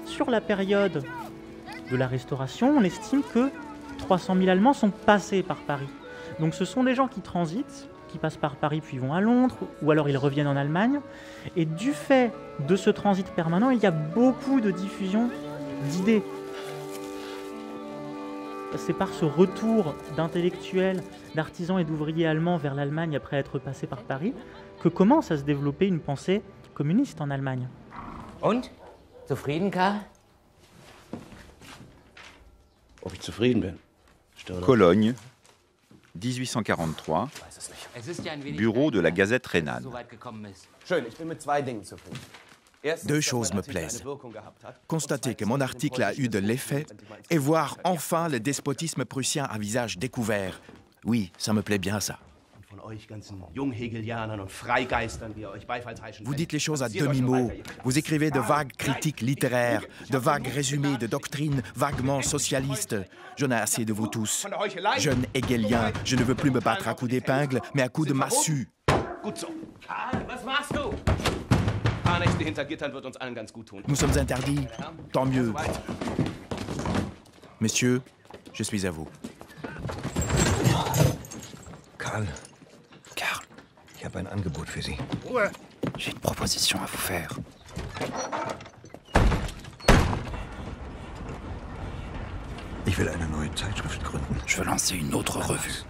Sur la période de la Restauration, on estime que 300 000 Allemands sont passés par Paris. Donc ce sont des gens qui transitent, qui passent par Paris puis vont à Londres, ou alors ils reviennent en Allemagne. Et du fait de ce transit permanent, il y a beaucoup de diffusion d'idées. C'est par ce retour d'intellectuels, d'artisans et d'ouvriers allemands vers l'Allemagne après être passés par Paris que commence à se développer une pensée communiste en Allemagne. Und? Zufrieden, Karl? Ob ich zufrieden bin? Cologne, 1843, bureau de la Gazette rhénane. Deux choses me plaisent. Constater que mon article a eu de l'effet et voir enfin le despotisme prussien à visage découvert. Oui, ça me plaît bien ça. Vous dites les choses à demi-mot. Vous écrivez de vagues critiques littéraires, de vagues résumés de doctrines vaguement socialistes. J'en ai assez de vous tous. Jeune hegelien, je ne veux plus me battre à coups d'épingle, mais à coups de massue. Nous sommes interdits. Tant mieux. Messieurs, je suis à vous. Karl. Karl. J'ai une proposition à vous faire. Je veux lancer une autre revue.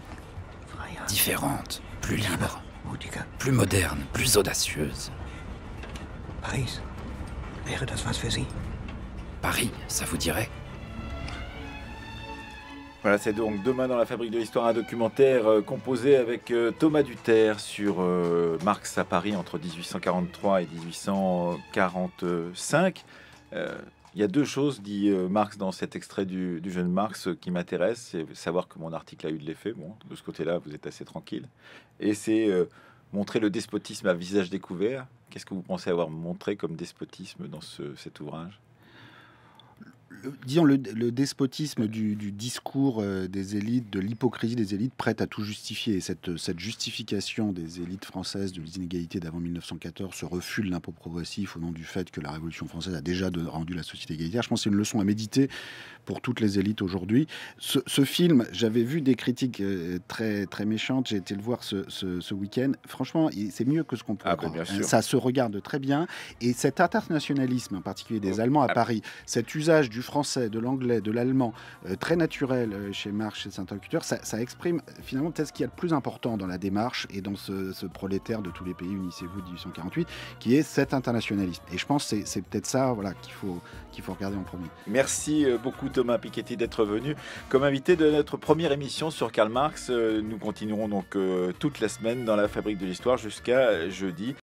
Différente, plus libre, plus moderne, plus audacieuse. Paris, Paris, ça vous dirait voilà, c'est donc demain dans la fabrique de l'histoire un documentaire euh, composé avec euh, Thomas Duterre sur euh, Marx à Paris entre 1843 et 1845. Il y a deux choses, dit Marx dans cet extrait du, jeune Marx, qui m'intéresse. C'est savoir que mon article a eu de l'effet. Bon, de ce côté-là, vous êtes assez tranquille. Et c'est montrer le despotisme à visage découvert. Qu'est-ce que vous pensez avoir montré comme despotisme dans cet ouvrage disons, le, despotisme du, discours euh, des élites, de l'hypocrisie des élites prête à tout justifier. Cette, cette justification des élites françaises de l'inégalité d'avant 1914, ce refus de l'impôt progressif au nom du fait que la Révolution française a déjà rendu la société égalitaire, je pense que c'est une leçon à méditer pour toutes les élites aujourd'hui. Ce, film, j'avais vu des critiques euh, très, très méchantes, j'ai été le voir ce, week-end. Franchement, c'est mieux que ce qu'on peut ah, bah, hein. Ça se regarde très bien. Et cet internationalisme, en particulier des oh, Allemands à ah. Paris, cet usage du français, de l'anglais, de l'allemand, euh, très naturel euh, chez Marx, chez saint interlocuteurs, ça, exprime finalement peut-être ce qu'il y a de plus important dans la démarche et dans ce, prolétaire de tous les pays, unissez-vous 1848, qui est cet internationalisme. Et je pense que c'est peut-être ça voilà, qu'il faut, qu'il faut regarder en premier. Merci beaucoup Thomas Piketty d'être venu comme invité de notre première émission sur Karl Marx. Euh, nous continuerons donc euh, toute la semaine dans la fabrique de l'histoire jusqu'à euh, jeudi.